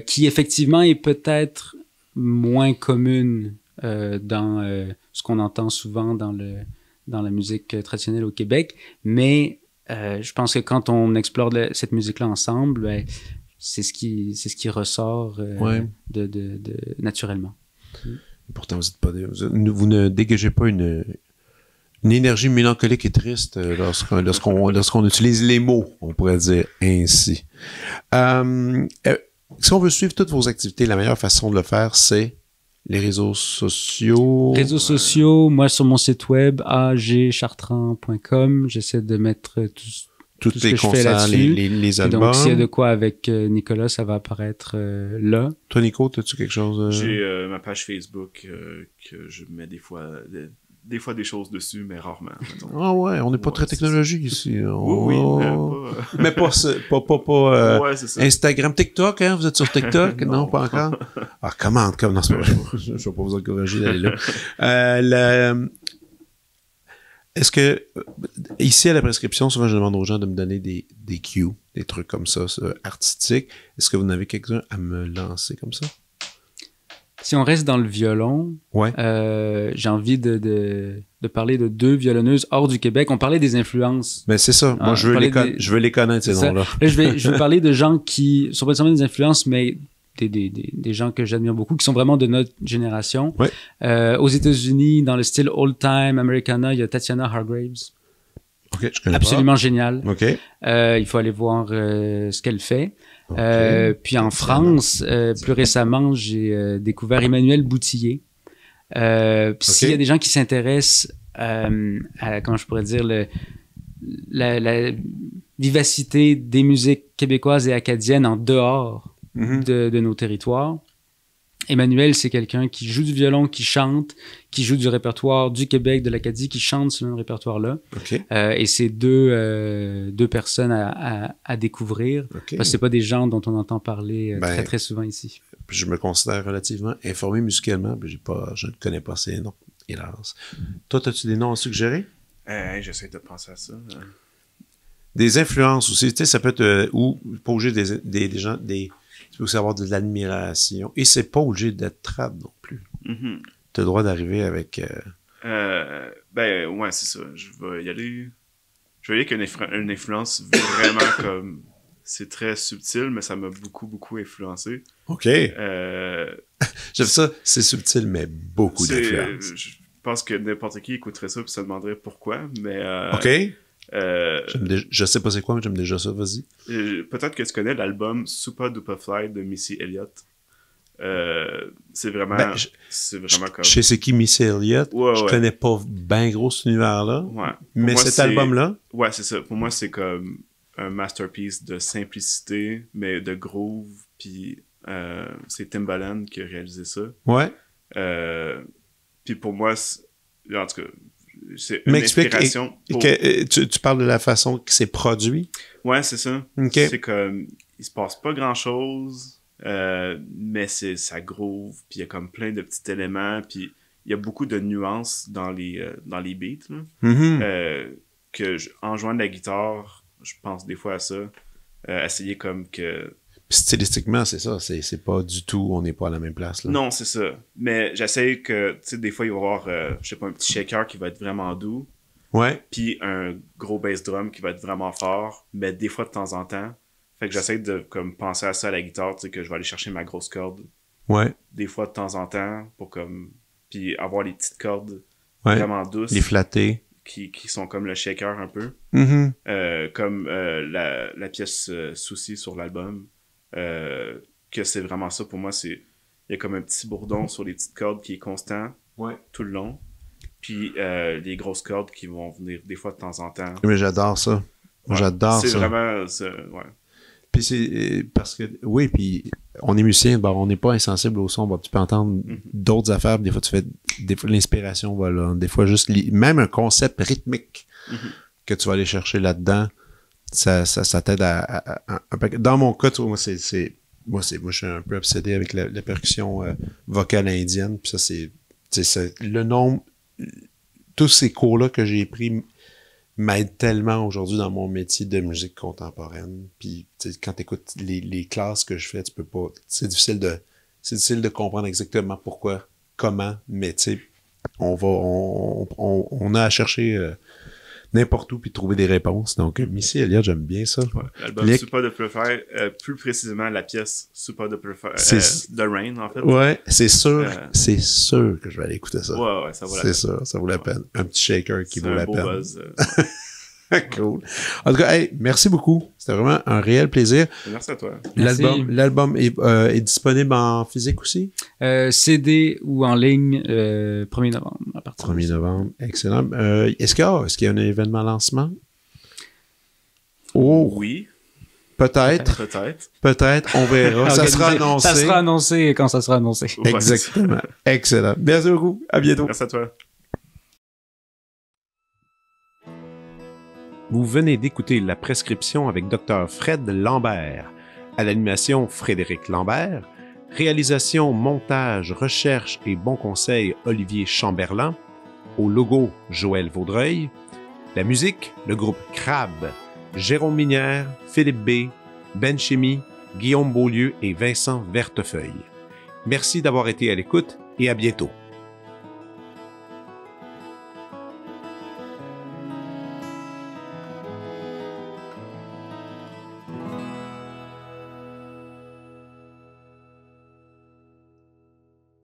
Speaker 1: qui effectivement est peut-être moins commune dans ce qu'on entend souvent dans, le, dans la musique traditionnelle au Québec, mais je pense que quand on explore cette musique-là ensemble, ben, c'est ce qui, c'est ce qui ressort
Speaker 2: de, de, naturellement. pourtant, vous ne dégagez pas une, une énergie mélancolique et triste euh, lorsqu'on utilise les mots, on pourrait dire ainsi. Euh, euh, si on veut suivre toutes vos activités, la meilleure façon de le faire, c'est les réseaux sociaux. Réseaux sociaux, moi
Speaker 1: sur mon site web agchartrain.com, j'essaie de mettre tout, les ce que je Les, les, donc s'il y a de quoi avec Nicolas, ça va apparaître là. Toi
Speaker 2: Nico, as-tu quelque chose
Speaker 3: J'ai ma page Facebook que je mets des fois des fois des choses dessus, mais rarement.
Speaker 2: Ah ouais, on n'est pas très technologique ici. Oui, oh. oui, mais pas... Euh, pas, pas, euh, (laughs) Instagram, TikTok, hein, vous êtes sur TikTok? (laughs) non, pas encore? (laughs) Ah, comment, comment, je ne vais pas vous encourager d'aller là. Euh, est-ce que, ici à la prescription, souvent je demande aux gens de me donner des, des cues, des trucs comme ça, artistiques. Est-ce que vous en avez quelqu'un à me lancer comme ça?
Speaker 1: Si on reste dans le violon, euh, j'ai envie de, parler de deux violonneuses hors du Québec. On parlait des influences. Mais c'est ça. Moi, hein? je, veux les je veux les connaître, ces noms-là. je, vais, je (laughs) parler de gens qui sont pas seulement des influences, mais des, gens que j'admire beaucoup, qui sont vraiment de notre génération. Euh, aux États-Unis, dans le style old-time Americana, il y a Tatiana Hargraves. Absolument génial. Ok, euh, il faut aller voir ce qu'elle fait. Euh, puis en France, euh, plus récemment, j'ai euh, découvert Emmanuel Boutillier. S'il y a des gens qui s'intéressent à, comment je pourrais dire, la, vivacité des musiques québécoises et acadiennes en dehors mm-hmm. de, nos territoires, Emmanuel, c'est quelqu'un qui joue du violon, qui chante, qui joue du répertoire du Québec, de l'Acadie, qui chante ce même répertoire-là. Euh, et c'est deux, euh, deux personnes à, découvrir. ce Parce que pas des gens dont on entend parler euh, ben, très, souvent ici.
Speaker 2: Je me considère relativement informé musicalement, mais pas, je ne connais pas ces noms, hélas. Toi, as-tu des noms à suggérer?
Speaker 3: J'essaie de penser à ça.
Speaker 2: Des influences aussi. Tu sais, ça peut être... ou, pas des, des gens... Des, tu aussi savoir de l'admiration. Et c'est pas obligé d'être trap non plus. Mm-hmm. Tu as le droit d'arriver avec. Euh,
Speaker 3: euh... ben ouais, c'est ça. Je vais y aller. Je vais qu'une une influence vraiment (coughs) comme. C'est très subtil, mais ça m'a beaucoup, beaucoup influencé. OK. Euh,
Speaker 2: (laughs) J'aime ça. C'est subtil, mais beaucoup d'influence. Je
Speaker 3: pense que n'importe qui écouterait ça et se demanderait pourquoi, mais. Euh, OK. Euh,
Speaker 2: je sais pas c'est quoi, mais j'aime déjà ça, vas-y.
Speaker 3: Euh, peut-être que tu connais l'album Super Duper Fly de Missy Elliott. Euh, c'est vraiment, ben, c'est vraiment comme... Je sais qui Missy Elliott, je connais
Speaker 2: pas ben gros cet univers-là, mais cet album-là...
Speaker 3: Ouais, c'est ça. Pour moi, c'est comme un masterpiece de simplicité, mais de groove, puis c'est Timbaland qui a réalisé ça. Ouais. puis pour moi, en tout cas, c'est que,
Speaker 2: tu, parles de la façon que c'est produit?
Speaker 3: Ouais, c'est ça. C'est comme, il se passe pas grand-chose, euh, mais c'est ça groove, puis il y a comme plein de petits éléments, puis il y a beaucoup de nuances dans les, euh, dans les beats. Mm-hmm. Euh, que en jouant de la guitare, je pense des fois à ça. essayer comme que
Speaker 2: stylistiquement, c'est ça. C'est, pas du tout, on n'est pas à la même place. Là.
Speaker 3: Non, c'est ça. Mais j'essaye que, tu sais, des fois, il va y avoir, euh, je sais pas, un petit shaker qui va être vraiment doux. Ouais. Puis un gros bass drum qui va être vraiment fort. Mais des fois, de temps en temps. Fait que j'essaie de comme, penser à ça à la guitare, tu sais, que je vais aller chercher ma grosse corde. Ouais. Des fois, de temps en temps, pour comme. Puis avoir les petites cordes vraiment douces. Les flattées. Qui, sont comme le shaker un peu. Mm-hmm. Euh, comme euh, la, pièce Souci sur l'album. Euh, que c'est vraiment ça pour moi. c'est Il y a comme un petit bourdon sur les petites cordes qui est constant tout le long. Puis euh, les grosses cordes qui vont venir des fois de temps en temps. Mais
Speaker 2: j'adore ça. J'adore ça. C'est
Speaker 3: vraiment. Ça,
Speaker 2: Puis c'est euh, parce que, oui, puis on est musicien, ben, on n'est pas insensible au son. Ben, tu peux entendre mm-hmm. d'autres affaires. Des fois, tu fais. Des fois, l'inspiration voilà Des fois, juste. Même un concept rythmique mm-hmm. que tu vas aller chercher là-dedans ça, ça, t'aide à, Dans mon cas, moi, c'est. Moi, c'est moi, je suis un peu obsédé avec la, percussion euh, vocale indienne. Puis ça, c'est. Le nombre. Tous ces cours-là que j'ai pris m'aident tellement aujourd'hui dans mon métier de musique contemporaine. Puis quand tu écoutes les, classes que je fais, tu peux pas. C'est difficile de. C'est difficile de comprendre exactement pourquoi, comment, mais tu sais, on va. On, a à chercher. Euh, n'importe où puis trouver des réponses. Donc, euh, Missy Elliott, j'aime bien ça. Ouais, Super
Speaker 3: de Prefer, euh, plus précisément la pièce Super de Prefer, euh, The Rain, en fait. Ouais, c'est sûr,
Speaker 2: c'est sûr que je vais aller écouter ça. Ouais, ouais, ça vaut la peine. C'est sûr, ça vaut la peine. Un petit shaker qui vaut un la beau peine. Buzz, (laughs) (laughs) cool. En tout cas, merci beaucoup. C'était vraiment un réel plaisir. Merci à toi. L'album, euh, est, disponible en physique aussi? Euh, CD ou en ligne, 1er euh, novembre. À partir 1er novembre, excellent. est-ce, qu'il y a, un événement lancement? Oh! Oui. Peut-être. Peut-être. Peut-être. On verra. ça sera annoncé. Ça sera annoncé quand ça sera annoncé. Exactement. Excellent. Merci beaucoup. À bientôt. Merci à toi. Vous venez d'écouter La Prescription avec Dr. Fred Lambert. À l'animation, Frédéric Lambert. Réalisation, montage, recherche et bon conseil, Olivier Chamberlain. Au logo, Joël Vaudreuil. La musique, le groupe Crab. Jérôme Minière, Philippe B., Ben Guillaume Beaulieu et Vincent Vertefeuille. Merci d'avoir été à l'écoute et à bientôt.